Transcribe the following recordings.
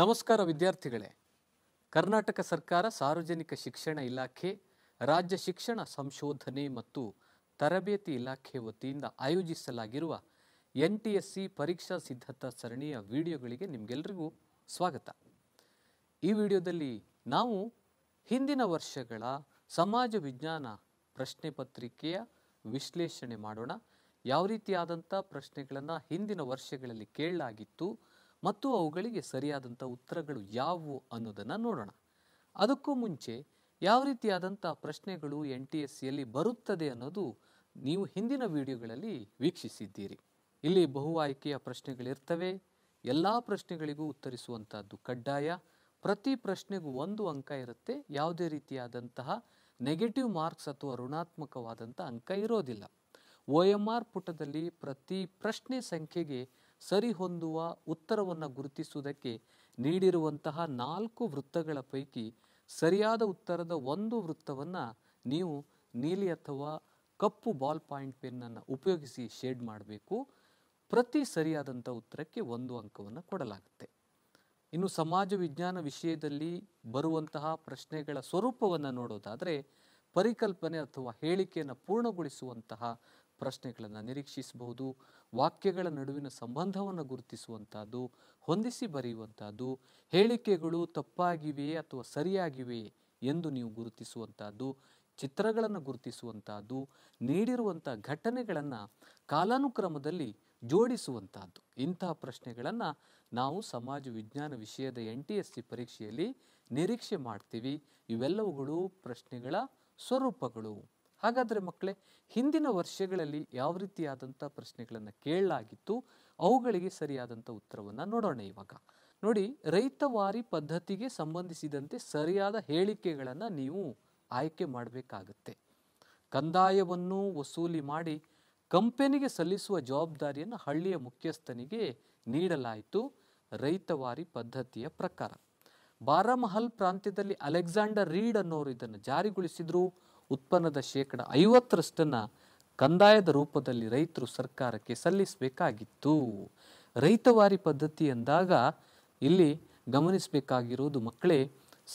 ನಮಸ್ಕಾರ ವಿದ್ಯಾರ್ಥಿಗಳೇ ಕರ್ನಾಟಕ ಸರ್ಕಾರ ಸಾರ್ವಜನಿಕ ಶಿಕ್ಷಣ ಇಲಾಖೆ ರಾಜ್ಯ ಶಿಕ್ಷಣ ಸಂಶೋಧನೆ ಮತ್ತು ತರಬೇತಿ ಇಲಾಖೆ ವತಿಯಿಂದ ಆಯೋಜಿಸಲಾಗಿರುವ ಎನ್ ಟಿ ಎಸ್ ಸಿ ಪರೀಕ್ಷಾ ಸಿದ್ಧತಾ ಸರಣಿಯ ವಿಡಿಯೋಗಳಿಗೆ ನಿಮಗೆಲ್ಲರಿಗೂ ಸ್ವಾಗತ ಈ ವಿಡಿಯೋದಲ್ಲಿ ನಾವು ಹಿಂದಿನ ವರ್ಷಗಳ ಸಮಾಜ ವಿಜ್ಞಾನ ಪ್ರಶ್ನೆ ಪತ್ರಿಕೆಯ ವಿಶ್ಲೇಷಣೆ ಮಾಡೋಣ ಯಾವ ರೀತಿಯಾದಂಥ ಪ್ರಶ್ನೆಗಳನ್ನು ಹಿಂದಿನ ವರ್ಷಗಳಲ್ಲಿ ಕೇಳಲಾಗಿತ್ತು ಮತ್ತು ಅವುಗಳಿಗೆ ಸರಿಯಾದಂಥ ಉತ್ತರಗಳು ಯಾವುವು ಅನ್ನೋದನ್ನು ನೋಡೋಣ ಅದಕ್ಕೂ ಮುಂಚೆ ಯಾವ ರೀತಿಯಾದಂಥ ಪ್ರಶ್ನೆಗಳು ಎನ್ ಟಿ ಎಸ್ ಸಿಯಲ್ಲಿ ಬರುತ್ತದೆ ಅನ್ನೋದು ನೀವು ಹಿಂದಿನ ವಿಡಿಯೋಗಳಲ್ಲಿ ವೀಕ್ಷಿಸಿದ್ದೀರಿ ಇಲ್ಲಿ ಬಹು ಆಯ್ಕೆಯ ಪ್ರಶ್ನೆಗಳಿರ್ತವೆ ಎಲ್ಲ ಪ್ರಶ್ನೆಗಳಿಗೂ ಉತ್ತರಿಸುವಂಥದ್ದು ಕಡ್ಡಾಯ ಪ್ರತಿ ಪ್ರಶ್ನೆಗೂ ಒಂದು ಅಂಕ ಇರುತ್ತೆ ಯಾವುದೇ ರೀತಿಯಾದಂತಹ ನೆಗೆಟಿವ್ ಮಾರ್ಕ್ಸ್ ಅಥವಾ ಋಣಾತ್ಮಕವಾದಂಥ ಅಂಕ ಇರೋದಿಲ್ಲ ಒ ಎಂ ಆರ್ ಪುಟದಲ್ಲಿ ಪ್ರತಿ ಪ್ರಶ್ನೆ ಸಂಖ್ಯೆಗೆ ಸರಿಹೊಂದುವ ಉತ್ತರವನ್ನು ಗುರುತಿಸುವುದಕ್ಕೆ ನೀಡಿರುವಂತಹ ನಾಲ್ಕು ವೃತ್ತಗಳ ಪೈಕಿ ಸರಿಯಾದ ಉತ್ತರದ ಒಂದು ವೃತ್ತವನ್ನು ನೀವು ನೀಲಿ ಅಥವಾ ಕಪ್ಪು ಬಾಲ್ ಪಾಯಿಂಟ್ ಪೆನ್ನನ್ನು ಉಪಯೋಗಿಸಿ ಶೇಡ್ ಮಾಡಬೇಕು ಪ್ರತಿ ಸರಿಯಾದಂಥ ಉತ್ತರಕ್ಕೆ ಒಂದು ಅಂಕವನ್ನು ಕೊಡಲಾಗುತ್ತೆ ಇನ್ನು ಸಮಾಜ ವಿಜ್ಞಾನ ವಿಷಯದಲ್ಲಿ ಬರುವಂತಹ ಪ್ರಶ್ನೆಗಳ ಸ್ವರೂಪವನ್ನು ನೋಡೋದಾದರೆ ಪರಿಕಲ್ಪನೆ ಅಥವಾ ಹೇಳಿಕೆಯನ್ನು ಪೂರ್ಣಗೊಳಿಸುವಂತಹ ಪ್ರಶ್ನೆಗಳನ್ನು ನಿರೀಕ್ಷಿಸಬಹುದು ವಾಕ್ಯಗಳ ನಡುವಿನ ಸಂಬಂಧವನ್ನು ಗುರುತಿಸುವಂಥದ್ದು ಹೊಂದಿಸಿ ಬರೆಯುವಂಥದ್ದು ಹೇಳಿಕೆಗಳು ತಪ್ಪಾಗಿವೆಯೇ ಅಥವಾ ಸರಿಯಾಗಿವೆಯೇ ಎಂದು ನೀವು ಗುರುತಿಸುವಂಥದ್ದು ಚಿತ್ರಗಳನ್ನು ಗುರುತಿಸುವಂಥದ್ದು ನೀಡಿರುವಂಥ ಘಟನೆಗಳನ್ನು ಕಾಲಾನುಕ್ರಮದಲ್ಲಿ ಜೋಡಿಸುವಂಥದ್ದು ಇಂತಹ ಪ್ರಶ್ನೆಗಳನ್ನು ನಾವು ಸಮಾಜ ವಿಜ್ಞಾನ ವಿಷಯದ ಎನ್ ಟಿ ಎಸ್ ಸಿ ಪರೀಕ್ಷೆಯಲ್ಲಿ ನಿರೀಕ್ಷೆ ಮಾಡ್ತೀವಿ ಇವೆಲ್ಲವುಗಳು ಪ್ರಶ್ನೆಗಳ ಸ್ವರೂಪಗಳು ಹಾಗಾದರೆ ಮಕ್ಕಳೇ ಹಿಂದಿನ ವರ್ಷಗಳಲ್ಲಿ ಯಾವ ರೀತಿಯಾದಂಥ ಪ್ರಶ್ನೆಗಳನ್ನು ಕೇಳಲಾಗಿತ್ತು ಅವುಗಳಿಗೆ ಸರಿಯಾದಂಥ ಉತ್ತರವನ್ನು ನೋಡೋಣ ಇವಾಗ ನೋಡಿ ರೈತವಾರಿ ಪದ್ಧತಿಗೆ ಸಂಬಂಧಿಸಿದಂತೆ ಸರಿಯಾದ ಹೇಳಿಕೆಗಳನ್ನು ನೀವು ಆಯ್ಕೆ ಮಾಡಬೇಕಾಗತ್ತೆ ಕಂದಾಯವನ್ನು ವಸೂಲಿ ಮಾಡಿ ಕಂಪನಿಗೆ ಸಲ್ಲಿಸುವ ಜವಾಬ್ದಾರಿಯನ್ನು ಹಳ್ಳಿಯ ಮುಖ್ಯಸ್ಥನಿಗೆ ನೀಡಲಾಯಿತು ರೈತವಾರಿ ಪದ್ಧತಿಯ ಪ್ರಕಾರ ಬಾರಾಮಹಲ್ ಪ್ರಾಂತ್ಯದಲ್ಲಿ ಅಲೆಕ್ಸಾಂಡರ್ ರೀಡ್ ಅನ್ನೋರು ಇದನ್ನು ಜಾರಿಗೊಳಿಸಿದ್ರು ಉತ್ಪನ್ನದ ಶೇಕಡ ಐವತ್ತರಷ್ಟನ್ನು ಕಂದಾಯದ ರೂಪದಲ್ಲಿ ರೈತರು ಸರ್ಕಾರಕ್ಕೆ ಸಲ್ಲಿಸಬೇಕಾಗಿತ್ತು ರೈತವಾರಿ ಪದ್ಧತಿ ಎಂದಾಗ ಇಲ್ಲಿ ಗಮನಿಸಬೇಕಾಗಿರೋದು ಮಕ್ಕಳೇ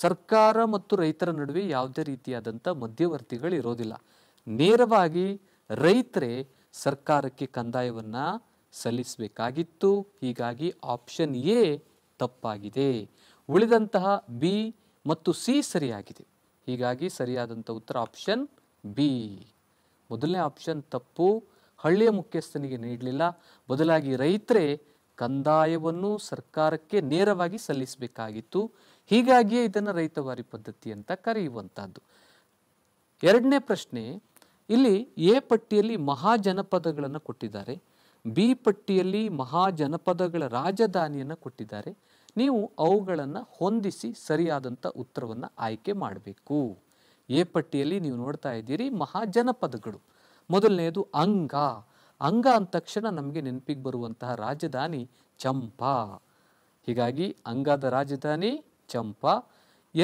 ಸರ್ಕಾರ ಮತ್ತು ರೈತರ ನಡುವೆ ಯಾವುದೇ ರೀತಿಯಾದಂಥ ಇರೋದಿಲ್ಲ ನೇರವಾಗಿ ರೈತರೇ ಸರ್ಕಾರಕ್ಕೆ ಕಂದಾಯವನ್ನು ಸಲ್ಲಿಸಬೇಕಾಗಿತ್ತು ಹೀಗಾಗಿ ಆಪ್ಷನ್ ಎ ತಪ್ಪಾಗಿದೆ ಉಳಿದಂತಹ ಬಿ ಮತ್ತು ಸಿ ಸರಿಯಾಗಿದೆ ಹೀಗಾಗಿ ಸರಿಯಾದಂಥ ಉತ್ತರ ಆಪ್ಷನ್ ಬಿ ಮೊದಲನೇ ಆಪ್ಷನ್ ತಪ್ಪು ಹಳ್ಳಿಯ ಮುಖ್ಯಸ್ಥನಿಗೆ ನೀಡಲಿಲ್ಲ ಬದಲಾಗಿ ರೈತರೇ ಕಂದಾಯವನ್ನು ಸರ್ಕಾರಕ್ಕೆ ನೇರವಾಗಿ ಸಲ್ಲಿಸಬೇಕಾಗಿತ್ತು ಹೀಗಾಗಿಯೇ ಇದನ್ನು ರೈತವಾರಿ ಪದ್ಧತಿ ಅಂತ ಕರೆಯುವಂಥದ್ದು ಎರಡನೇ ಪ್ರಶ್ನೆ ಇಲ್ಲಿ ಎ ಪಟ್ಟಿಯಲ್ಲಿ ಮಹಾಜನಪದಗಳನ್ನು ಕೊಟ್ಟಿದ್ದಾರೆ ಬಿ ಪಟ್ಟಿಯಲ್ಲಿ ಮಹಾಜನಪದಗಳ ರಾಜಧಾನಿಯನ್ನು ಕೊಟ್ಟಿದ್ದಾರೆ ನೀವು ಅವುಗಳನ್ನು ಹೊಂದಿಸಿ ಸರಿಯಾದಂಥ ಉತ್ತರವನ್ನು ಆಯ್ಕೆ ಮಾಡಬೇಕು ಎ ಪಟ್ಟಿಯಲ್ಲಿ ನೀವು ನೋಡ್ತಾ ಇದ್ದೀರಿ ಮಹಾಜನಪದಗಳು ಮೊದಲನೆಯದು ಅಂಗ ಅಂಗ ಅಂದ ತಕ್ಷಣ ನಮಗೆ ನೆನಪಿಗೆ ಬರುವಂತಹ ರಾಜಧಾನಿ ಚಂಪಾ ಹೀಗಾಗಿ ಅಂಗದ ರಾಜಧಾನಿ ಚಂಪಾ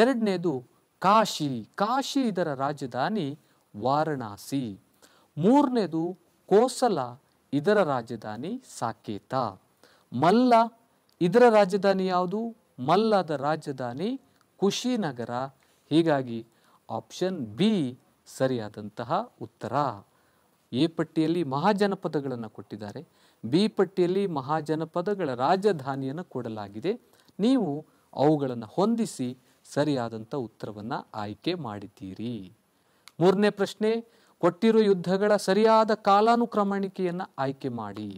ಎರಡನೇದು ಕಾಶಿ ಕಾಶಿ ಇದರ ರಾಜಧಾನಿ ವಾರಣಾಸಿ ಮೂರನೇದು ಕೋಸಲ ಇದರ ರಾಜಧಾನಿ ಸಾಕೇತ ಮಲ್ಲ ಇದರ ರಾಜಧಾನಿ ಯಾವುದು ಮಲ್ಲದ ರಾಜಧಾನಿ ಕುಶಿನಗರ ಹೀಗಾಗಿ ಆಪ್ಷನ್ ಬಿ ಸರಿಯಾದಂತಹ ಉತ್ತರ ಎ ಪಟ್ಟಿಯಲ್ಲಿ ಮಹಾಜನಪದಗಳನ್ನು ಕೊಟ್ಟಿದ್ದಾರೆ ಬಿ ಪಟ್ಟಿಯಲ್ಲಿ ಮಹಾಜನಪದಗಳ ರಾಜಧಾನಿಯನ್ನು ಕೊಡಲಾಗಿದೆ ನೀವು ಅವುಗಳನ್ನು ಹೊಂದಿಸಿ ಸರಿಯಾದಂಥ ಉತ್ತರವನ್ನು ಆಯ್ಕೆ ಮಾಡಿದ್ದೀರಿ ಮೂರನೇ ಪ್ರಶ್ನೆ ಕೊಟ್ಟಿರೋ ಯುದ್ಧಗಳ ಸರಿಯಾದ ಕಾಲಾನುಕ್ರಮಣಿಕೆಯನ್ನು ಆಯ್ಕೆ ಮಾಡಿ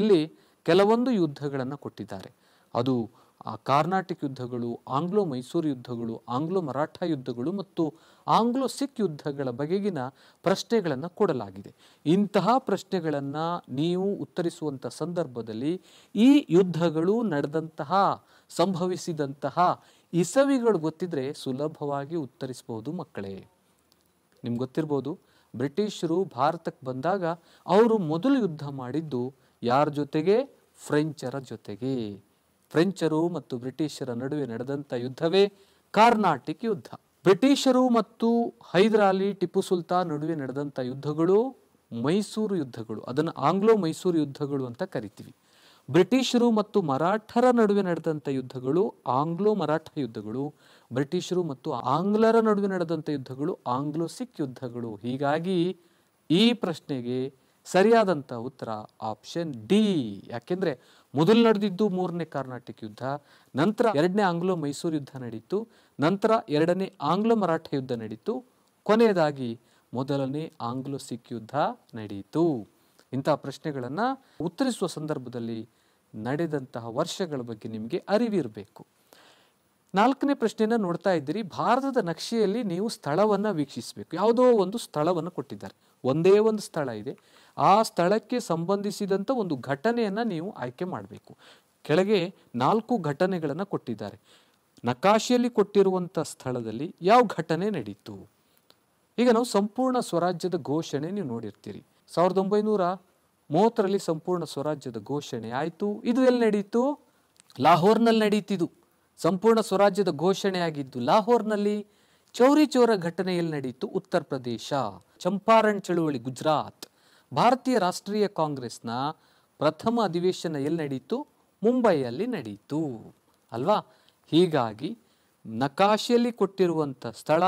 ಇಲ್ಲಿ ಕೆಲವೊಂದು ಯುದ್ಧಗಳನ್ನು ಕೊಟ್ಟಿದ್ದಾರೆ ಅದು ಆ ಕಾರ್ನಾಟಿಕ್ ಯುದ್ಧಗಳು ಆಂಗ್ಲೋ ಮೈಸೂರು ಯುದ್ಧಗಳು ಆಂಗ್ಲೋ ಮರಾಠ ಯುದ್ಧಗಳು ಮತ್ತು ಆಂಗ್ಲೋ ಸಿಖ್ ಯುದ್ಧಗಳ ಬಗೆಗಿನ ಪ್ರಶ್ನೆಗಳನ್ನು ಕೊಡಲಾಗಿದೆ ಇಂತಹ ಪ್ರಶ್ನೆಗಳನ್ನು ನೀವು ಉತ್ತರಿಸುವಂಥ ಸಂದರ್ಭದಲ್ಲಿ ಈ ಯುದ್ಧಗಳು ನಡೆದಂತಹ ಸಂಭವಿಸಿದಂತಹ ಇಸವಿಗಳು ಗೊತ್ತಿದ್ರೆ ಸುಲಭವಾಗಿ ಉತ್ತರಿಸಬಹುದು ಮಕ್ಕಳೇ ನಿಮ್ಗೆ ಗೊತ್ತಿರ್ಬೋದು ಬ್ರಿಟಿಷರು ಭಾರತಕ್ಕೆ ಬಂದಾಗ ಅವರು ಮೊದಲು ಯುದ್ಧ ಮಾಡಿದ್ದು ಯಾರ ಜೊತೆಗೆ ಫ್ರೆಂಚರ ಜೊತೆಗೆ ಫ್ರೆಂಚರು ಮತ್ತು ಬ್ರಿಟಿಷರ ನಡುವೆ ನಡೆದಂಥ ಯುದ್ಧವೇ ಕಾರ್ನಾಟಿಕ್ ಯುದ್ಧ ಬ್ರಿಟಿಷರು ಮತ್ತು ಹೈದರಾಲಿ ಟಿಪ್ಪು ಸುಲ್ತಾನ್ ನಡುವೆ ನಡೆದಂಥ ಯುದ್ಧಗಳು ಮೈಸೂರು ಯುದ್ಧಗಳು ಅದನ್ನು ಆಂಗ್ಲೋ ಮೈಸೂರು ಯುದ್ಧಗಳು ಅಂತ ಕರಿತೀವಿ ಬ್ರಿಟಿಷರು ಮತ್ತು ಮರಾಠರ ನಡುವೆ ನಡೆದಂಥ ಯುದ್ಧಗಳು ಆಂಗ್ಲೋ ಮರಾಠ ಯುದ್ಧಗಳು ಬ್ರಿಟಿಷರು ಮತ್ತು ಆಂಗ್ಲರ ನಡುವೆ ನಡೆದಂಥ ಯುದ್ಧಗಳು ಆಂಗ್ಲೋ ಸಿಖ್ ಯುದ್ಧಗಳು ಹೀಗಾಗಿ ಈ ಪ್ರಶ್ನೆಗೆ ಸರಿಯಾದಂಥ ಉತ್ತರ ಆಪ್ಷನ್ ಡಿ ಯಾಕೆಂದರೆ ಮೊದಲು ನಡೆದಿದ್ದು ಮೂರನೇ ಕರ್ನಾಟಕ ಯುದ್ಧ ನಂತರ ಎರಡನೇ ಆಂಗ್ಲೋ ಮೈಸೂರು ಯುದ್ಧ ನಡೀತು ನಂತರ ಎರಡನೇ ಆಂಗ್ಲೋ ಮರಾಠ ಯುದ್ಧ ನಡೀತು ಕೊನೆಯದಾಗಿ ಮೊದಲನೇ ಆಂಗ್ಲೋ ಸಿಖ್ ಯುದ್ಧ ನಡೆಯಿತು ಇಂತಹ ಪ್ರಶ್ನೆಗಳನ್ನು ಉತ್ತರಿಸುವ ಸಂದರ್ಭದಲ್ಲಿ ನಡೆದಂತಹ ವರ್ಷಗಳ ಬಗ್ಗೆ ನಿಮಗೆ ಅರಿವಿರಬೇಕು ನಾಲ್ಕನೇ ಪ್ರಶ್ನೆಯನ್ನು ನೋಡ್ತಾ ಇದ್ದೀರಿ ಭಾರತದ ನಕ್ಷೆಯಲ್ಲಿ ನೀವು ಸ್ಥಳವನ್ನು ವೀಕ್ಷಿಸಬೇಕು ಯಾವುದೋ ಒಂದು ಸ್ಥಳವನ್ನು ಕೊಟ್ಟಿದ್ದಾರೆ ಒಂದೇ ಒಂದು ಸ್ಥಳ ಇದೆ ಆ ಸ್ಥಳಕ್ಕೆ ಸಂಬಂಧಿಸಿದಂಥ ಒಂದು ಘಟನೆಯನ್ನು ನೀವು ಆಯ್ಕೆ ಮಾಡಬೇಕು ಕೆಳಗೆ ನಾಲ್ಕು ಘಟನೆಗಳನ್ನು ಕೊಟ್ಟಿದ್ದಾರೆ ನಕಾಶೆಯಲ್ಲಿ ಕೊಟ್ಟಿರುವಂಥ ಸ್ಥಳದಲ್ಲಿ ಯಾವ ಘಟನೆ ನಡೀತು ಈಗ ನಾವು ಸಂಪೂರ್ಣ ಸ್ವರಾಜ್ಯದ ಘೋಷಣೆ ನೀವು ನೋಡಿರ್ತೀರಿ ಸಾವಿರದ ಒಂಬೈನೂರ ಮೂವತ್ತರಲ್ಲಿ ಸಂಪೂರ್ಣ ಸ್ವರಾಜ್ಯದ ಘೋಷಣೆ ಆಯಿತು ಇದು ಎಲ್ಲಿ ನಡೀತು ಲಾಹೋರ್ನಲ್ಲಿ ನಡೀತಿದು ಸಂಪೂರ್ಣ ಸ್ವರಾಜ್ಯದ ಘೋಷಣೆ ಆಗಿದ್ದು ಲಾಹೋರ್ನಲ್ಲಿ ಚೌರಿ ಚೌರ ಘಟನೆಯಲ್ಲಿ ನಡೆಯಿತು ಉತ್ತರ ಪ್ರದೇಶ ಚಂಪಾರಣ್ ಚಳುವಳಿ ಗುಜರಾತ್ ಭಾರತೀಯ ರಾಷ್ಟ್ರೀಯ ಕಾಂಗ್ರೆಸ್ನ ಪ್ರಥಮ ಅಧಿವೇಶನ ಎಲ್ಲಿ ನಡೆಯಿತು ಮುಂಬೈಯಲ್ಲಿ ನಡೆಯಿತು ಅಲ್ವಾ ಹೀಗಾಗಿ ನಕಾಶೆಯಲ್ಲಿ ಕೊಟ್ಟಿರುವಂಥ ಸ್ಥಳ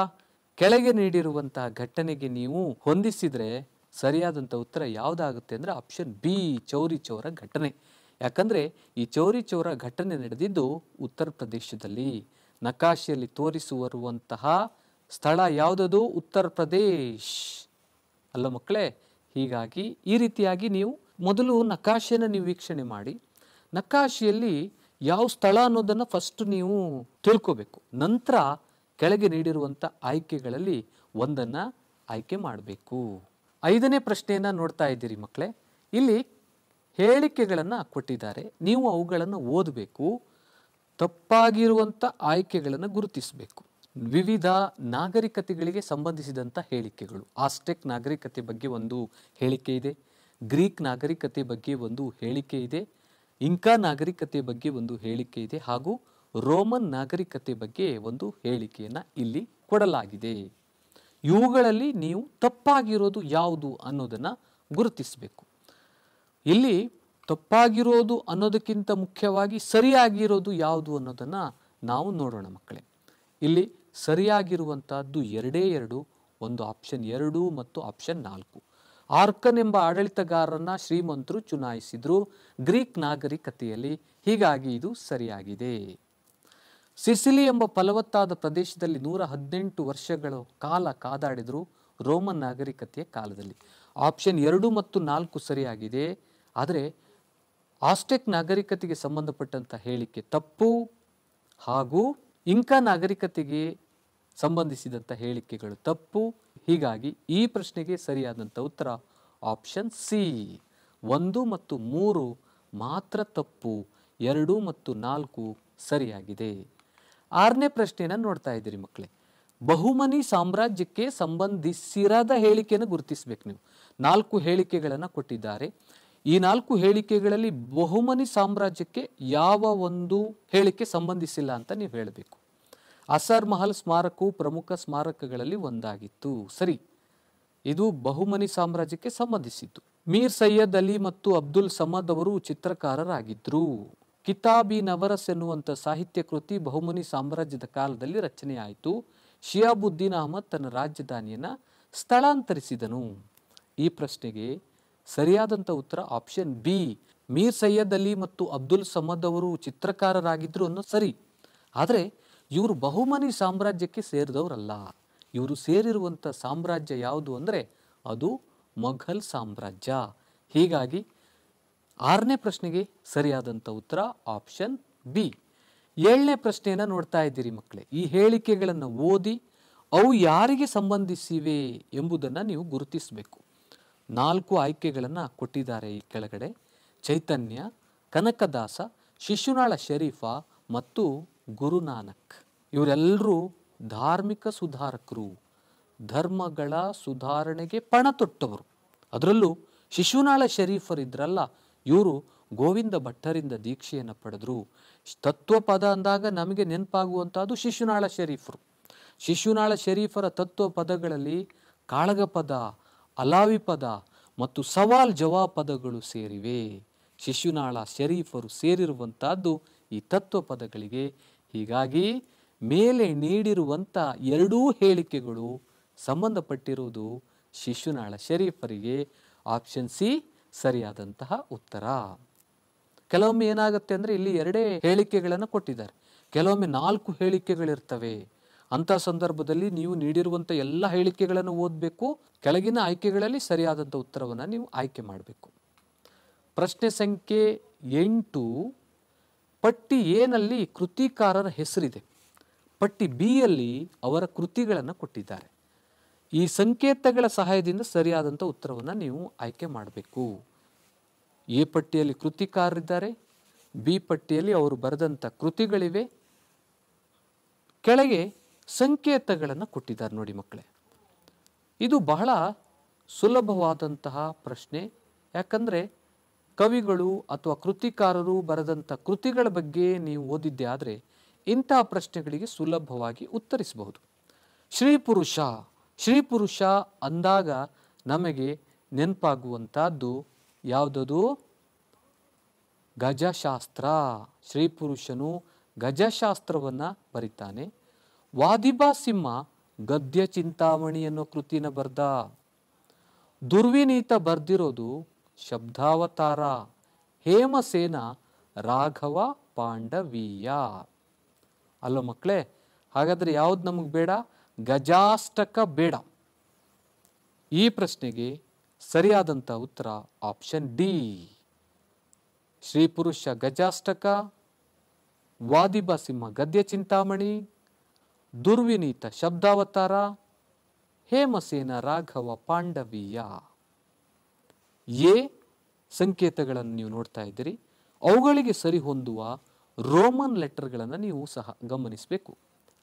ಕೆಳಗೆ ನೀಡಿರುವಂತಹ ಘಟನೆಗೆ ನೀವು ಹೊಂದಿಸಿದರೆ ಸರಿಯಾದಂಥ ಉತ್ತರ ಯಾವುದಾಗುತ್ತೆ ಅಂದರೆ ಆಪ್ಷನ್ ಬಿ ಚೌರಿ ಚೌರ ಘಟನೆ ಯಾಕಂದರೆ ಈ ಚೌರಿ ಚೌರ ಘಟನೆ ನಡೆದಿದ್ದು ಉತ್ತರ ಪ್ರದೇಶದಲ್ಲಿ ನಕಾಶೆಯಲ್ಲಿ ತೋರಿಸುವಂತಹ ಸ್ಥಳ ಯಾವುದದು ಉತ್ತರ ಪ್ರದೇಶ್ ಅಲ್ಲ ಮಕ್ಕಳೇ ಹೀಗಾಗಿ ಈ ರೀತಿಯಾಗಿ ನೀವು ಮೊದಲು ನಕಾಶೆಯನ್ನು ನೀವು ವೀಕ್ಷಣೆ ಮಾಡಿ ನಕಾಶೆಯಲ್ಲಿ ಯಾವ ಸ್ಥಳ ಅನ್ನೋದನ್ನು ಫಸ್ಟ್ ನೀವು ತಿಳ್ಕೋಬೇಕು ನಂತರ ಕೆಳಗೆ ನೀಡಿರುವಂಥ ಆಯ್ಕೆಗಳಲ್ಲಿ ಒಂದನ್ನು ಆಯ್ಕೆ ಮಾಡಬೇಕು ಐದನೇ ಪ್ರಶ್ನೆಯನ್ನು ನೋಡ್ತಾ ಇದ್ದೀರಿ ಮಕ್ಕಳೇ ಇಲ್ಲಿ ಹೇಳಿಕೆಗಳನ್ನು ಕೊಟ್ಟಿದ್ದಾರೆ ನೀವು ಅವುಗಳನ್ನು ಓದಬೇಕು ತಪ್ಪಾಗಿರುವಂಥ ಆಯ್ಕೆಗಳನ್ನು ಗುರುತಿಸಬೇಕು ವಿವಿಧ ನಾಗರಿಕತೆಗಳಿಗೆ ಸಂಬಂಧಿಸಿದಂಥ ಹೇಳಿಕೆಗಳು ಆಸ್ಟೆಕ್ ನಾಗರಿಕತೆ ಬಗ್ಗೆ ಒಂದು ಹೇಳಿಕೆ ಇದೆ ಗ್ರೀಕ್ ನಾಗರಿಕತೆ ಬಗ್ಗೆ ಒಂದು ಹೇಳಿಕೆ ಇದೆ ಇಂಕಾ ನಾಗರಿಕತೆ ಬಗ್ಗೆ ಒಂದು ಹೇಳಿಕೆ ಇದೆ ಹಾಗೂ ರೋಮನ್ ನಾಗರಿಕತೆ ಬಗ್ಗೆ ಒಂದು ಹೇಳಿಕೆಯನ್ನು ಇಲ್ಲಿ ಕೊಡಲಾಗಿದೆ ಇವುಗಳಲ್ಲಿ ನೀವು ತಪ್ಪಾಗಿರೋದು ಯಾವುದು ಅನ್ನೋದನ್ನು ಗುರುತಿಸಬೇಕು ಇಲ್ಲಿ ತಪ್ಪಾಗಿರೋದು ಅನ್ನೋದಕ್ಕಿಂತ ಮುಖ್ಯವಾಗಿ ಸರಿಯಾಗಿರೋದು ಯಾವುದು ಅನ್ನೋದನ್ನು ನಾವು ನೋಡೋಣ ಮಕ್ಕಳೇ ಇಲ್ಲಿ ಸರಿಯಾಗಿರುವಂಥದ್ದು ಎರಡೇ ಎರಡು ಒಂದು ಆಪ್ಷನ್ ಎರಡು ಮತ್ತು ಆಪ್ಷನ್ ನಾಲ್ಕು ಆರ್ಕನ್ ಎಂಬ ಆಡಳಿತಗಾರರನ್ನು ಶ್ರೀಮಂತರು ಚುನಾಯಿಸಿದರು ಗ್ರೀಕ್ ನಾಗರಿಕತೆಯಲ್ಲಿ ಹೀಗಾಗಿ ಇದು ಸರಿಯಾಗಿದೆ ಸಿಸಿಲಿ ಎಂಬ ಫಲವತ್ತಾದ ಪ್ರದೇಶದಲ್ಲಿ ನೂರ ಹದಿನೆಂಟು ವರ್ಷಗಳ ಕಾಲ ಕಾದಾಡಿದರು ರೋಮನ್ ನಾಗರಿಕತೆಯ ಕಾಲದಲ್ಲಿ ಆಪ್ಷನ್ ಎರಡು ಮತ್ತು ನಾಲ್ಕು ಸರಿಯಾಗಿದೆ ಆದರೆ ಆಸ್ಟೆಕ್ ನಾಗರಿಕತೆಗೆ ಸಂಬಂಧಪಟ್ಟಂತ ಹೇಳಿಕೆ ತಪ್ಪು ಹಾಗೂ ಇಂಕಾ ನಾಗರಿಕತೆಗೆ ಸಂಬಂಧಿಸಿದಂಥ ಹೇಳಿಕೆಗಳು ತಪ್ಪು ಹೀಗಾಗಿ ಈ ಪ್ರಶ್ನೆಗೆ ಸರಿಯಾದಂಥ ಉತ್ತರ ಆಪ್ಷನ್ ಸಿ ಒಂದು ಮತ್ತು ಮೂರು ಮಾತ್ರ ತಪ್ಪು ಎರಡು ಮತ್ತು ನಾಲ್ಕು ಸರಿಯಾಗಿದೆ ಆರನೇ ಪ್ರಶ್ನೆಯನ್ನು ನೋಡ್ತಾ ಇದ್ದೀರಿ ಮಕ್ಕಳೇ ಬಹುಮನಿ ಸಾಮ್ರಾಜ್ಯಕ್ಕೆ ಸಂಬಂಧಿಸಿರದ ಹೇಳಿಕೆಯನ್ನು ಗುರುತಿಸಬೇಕು ನೀವು ನಾಲ್ಕು ಹೇಳಿಕೆಗಳನ್ನು ಕೊಟ್ಟಿದ್ದಾರೆ ಈ ನಾಲ್ಕು ಹೇಳಿಕೆಗಳಲ್ಲಿ ಬಹುಮನಿ ಸಾಮ್ರಾಜ್ಯಕ್ಕೆ ಯಾವ ಒಂದು ಹೇಳಿಕೆ ಸಂಬಂಧಿಸಿಲ್ಲ ಅಂತ ನೀವು ಹೇಳಬೇಕು ಅಸರ್ ಮಹಲ್ ಸ್ಮಾರಕವು ಪ್ರಮುಖ ಸ್ಮಾರಕಗಳಲ್ಲಿ ಒಂದಾಗಿತ್ತು ಸರಿ ಇದು ಬಹುಮನಿ ಸಾಮ್ರಾಜ್ಯಕ್ಕೆ ಸಂಬಂಧಿಸಿದ್ದು ಮೀರ್ ಸೈಯದ್ ಅಲಿ ಮತ್ತು ಅಬ್ದುಲ್ ಸಮದ್ ಅವರು ಚಿತ್ರಕಾರರಾಗಿದ್ದರು ಕಿತಾಬಿ ನವರಸ್ ಎನ್ನುವಂಥ ಸಾಹಿತ್ಯ ಕೃತಿ ಬಹುಮನಿ ಸಾಮ್ರಾಜ್ಯದ ಕಾಲದಲ್ಲಿ ರಚನೆಯಾಯಿತು ಶಿಯಾಬುದ್ದೀನ್ ಅಹಮದ್ ತನ್ನ ರಾಜಧಾನಿಯನ್ನು ಸ್ಥಳಾಂತರಿಸಿದನು ಈ ಪ್ರಶ್ನೆಗೆ ಸರಿಯಾದಂಥ ಉತ್ತರ ಆಪ್ಷನ್ ಬಿ ಮೀರ್ ಸೈಯದ್ ಅಲಿ ಮತ್ತು ಅಬ್ದುಲ್ ಸಮದ್ ಅವರು ಚಿತ್ರಕಾರರಾಗಿದ್ದರು ಅನ್ನೋದು ಸರಿ ಆದರೆ ಇವರು ಬಹುಮನಿ ಸಾಮ್ರಾಜ್ಯಕ್ಕೆ ಸೇರಿದವರಲ್ಲ ಇವರು ಸೇರಿರುವಂಥ ಸಾಮ್ರಾಜ್ಯ ಯಾವುದು ಅಂದರೆ ಅದು ಮೊಘಲ್ ಸಾಮ್ರಾಜ್ಯ ಹೀಗಾಗಿ ಆರನೇ ಪ್ರಶ್ನೆಗೆ ಸರಿಯಾದಂಥ ಉತ್ತರ ಆಪ್ಷನ್ ಬಿ ಏಳನೇ ಪ್ರಶ್ನೆಯನ್ನು ನೋಡ್ತಾ ಇದ್ದೀರಿ ಮಕ್ಕಳೇ ಈ ಹೇಳಿಕೆಗಳನ್ನು ಓದಿ ಅವು ಯಾರಿಗೆ ಸಂಬಂಧಿಸಿವೆ ಎಂಬುದನ್ನು ನೀವು ಗುರುತಿಸಬೇಕು ನಾಲ್ಕು ಆಯ್ಕೆಗಳನ್ನು ಕೊಟ್ಟಿದ್ದಾರೆ ಈ ಕೆಳಗಡೆ ಚೈತನ್ಯ ಕನಕದಾಸ ಶಿಶುನಾಳ ಶರೀಫ ಮತ್ತು ಗುರುನಾನಕ್ ಇವರೆಲ್ಲರೂ ಧಾರ್ಮಿಕ ಸುಧಾರಕರು ಧರ್ಮಗಳ ಸುಧಾರಣೆಗೆ ಪಣ ತೊಟ್ಟವರು ಅದರಲ್ಲೂ ಶಿಶುನಾಳ ಶರೀಫರಿದ್ರಲ್ಲ ಇವರು ಗೋವಿಂದ ಭಟ್ಟರಿಂದ ದೀಕ್ಷೆಯನ್ನು ಪಡೆದರು ಪದ ಅಂದಾಗ ನಮಗೆ ನೆನಪಾಗುವಂಥದ್ದು ಶಿಶುನಾಳ ಶರೀಫರು ಶಿಶುನಾಳ ಶರೀಫರ ತತ್ವ ಪದಗಳಲ್ಲಿ ಕಾಳಗ ಪದ ಅಲಾವಿ ಪದ ಮತ್ತು ಸವಾಲ್ ಜವಾಬ್ ಪದಗಳು ಸೇರಿವೆ ಶಿಶುನಾಳ ಶರೀಫರು ಸೇರಿರುವಂತಹದ್ದು ಈ ತತ್ವ ಪದಗಳಿಗೆ ಹೀಗಾಗಿ ಮೇಲೆ ನೀಡಿರುವಂಥ ಎರಡೂ ಹೇಳಿಕೆಗಳು ಸಂಬಂಧಪಟ್ಟಿರುವುದು ಶಿಶುನಾಳ ಶರೀಫರಿಗೆ ಆಪ್ಷನ್ ಸಿ ಸರಿಯಾದಂತಹ ಉತ್ತರ ಕೆಲವೊಮ್ಮೆ ಏನಾಗುತ್ತೆ ಅಂದರೆ ಇಲ್ಲಿ ಎರಡೇ ಹೇಳಿಕೆಗಳನ್ನು ಕೊಟ್ಟಿದ್ದಾರೆ ಕೆಲವೊಮ್ಮೆ ನಾಲ್ಕು ಹೇಳಿಕೆಗಳಿರ್ತವೆ ಅಂಥ ಸಂದರ್ಭದಲ್ಲಿ ನೀವು ನೀಡಿರುವಂಥ ಎಲ್ಲ ಹೇಳಿಕೆಗಳನ್ನು ಓದಬೇಕು ಕೆಳಗಿನ ಆಯ್ಕೆಗಳಲ್ಲಿ ಸರಿಯಾದಂಥ ಉತ್ತರವನ್ನು ನೀವು ಆಯ್ಕೆ ಮಾಡಬೇಕು ಪ್ರಶ್ನೆ ಸಂಖ್ಯೆ ಎಂಟು ಪಟ್ಟಿ ಎನಲ್ಲಿ ಕೃತಿಕಾರರ ಹೆಸರಿದೆ ಪಟ್ಟಿ ಬಿಯಲ್ಲಿ ಅವರ ಕೃತಿಗಳನ್ನು ಕೊಟ್ಟಿದ್ದಾರೆ ಈ ಸಂಕೇತಗಳ ಸಹಾಯದಿಂದ ಸರಿಯಾದಂಥ ಉತ್ತರವನ್ನು ನೀವು ಆಯ್ಕೆ ಮಾಡಬೇಕು ಎ ಪಟ್ಟಿಯಲ್ಲಿ ಕೃತಿಕಾರರಿದ್ದಾರೆ ಬಿ ಪಟ್ಟಿಯಲ್ಲಿ ಅವರು ಬರೆದಂಥ ಕೃತಿಗಳಿವೆ ಕೆಳಗೆ ಸಂಕೇತಗಳನ್ನು ಕೊಟ್ಟಿದ್ದಾರೆ ನೋಡಿ ಮಕ್ಕಳೇ ಇದು ಬಹಳ ಸುಲಭವಾದಂತಹ ಪ್ರಶ್ನೆ ಯಾಕಂದರೆ ಕವಿಗಳು ಅಥವಾ ಕೃತಿಕಾರರು ಬರೆದಂಥ ಕೃತಿಗಳ ಬಗ್ಗೆ ನೀವು ಓದಿದ್ದೆ ಆದರೆ ಇಂತಹ ಪ್ರಶ್ನೆಗಳಿಗೆ ಸುಲಭವಾಗಿ ಉತ್ತರಿಸಬಹುದು ಶ್ರೀಪುರುಷ ಶ್ರೀಪುರುಷ ಅಂದಾಗ ನಮಗೆ ನೆನಪಾಗುವಂಥದ್ದು ಯಾವುದದು ಗಜಶಾಸ್ತ್ರ ಶ್ರೀಪುರುಷನು ಗಜಶಾಸ್ತ್ರವನ್ನು ಬರಿತಾನೆ ವಾದಿಬಾ ಸಿಂಹ ಗದ್ಯ ಚಿಂತಾಮಣಿ ಅನ್ನೋ ಕೃತಿನ ಬರ್ದ ದುರ್ವಿನೀತ ಬರ್ದಿರೋದು ಶಬ್ದಾವತಾರ ಹೇಮಸೇನ ರಾಘವ ಪಾಂಡವೀಯ ಅಲ್ಲ ಮಕ್ಕಳೇ ಹಾಗಾದರೆ ಯಾವುದು ನಮಗೆ ಬೇಡ ಗಜಾಷ್ಟಕ ಬೇಡ ಈ ಪ್ರಶ್ನೆಗೆ ಸರಿಯಾದಂಥ ಉತ್ತರ ಆಪ್ಷನ್ ಡಿ ಪುರುಷ ಗಜಾಷ್ಟಕ ವಾದಿಬ ಸಿಂಹ ಗದ್ಯ ಚಿಂತಾಮಣಿ ದುರ್ವಿನೀತ ಶಬ್ದಾವತಾರ ಹೇಮಸೇನ ರಾಘವ ಪಾಂಡವೀಯ ಎ ಸಂಕೇತಗಳನ್ನು ನೀವು ನೋಡ್ತಾ ಇದ್ದೀರಿ ಅವುಗಳಿಗೆ ಸರಿ ರೋಮನ್ ಲೆಟರ್ಗಳನ್ನು ನೀವು ಸಹ ಗಮನಿಸಬೇಕು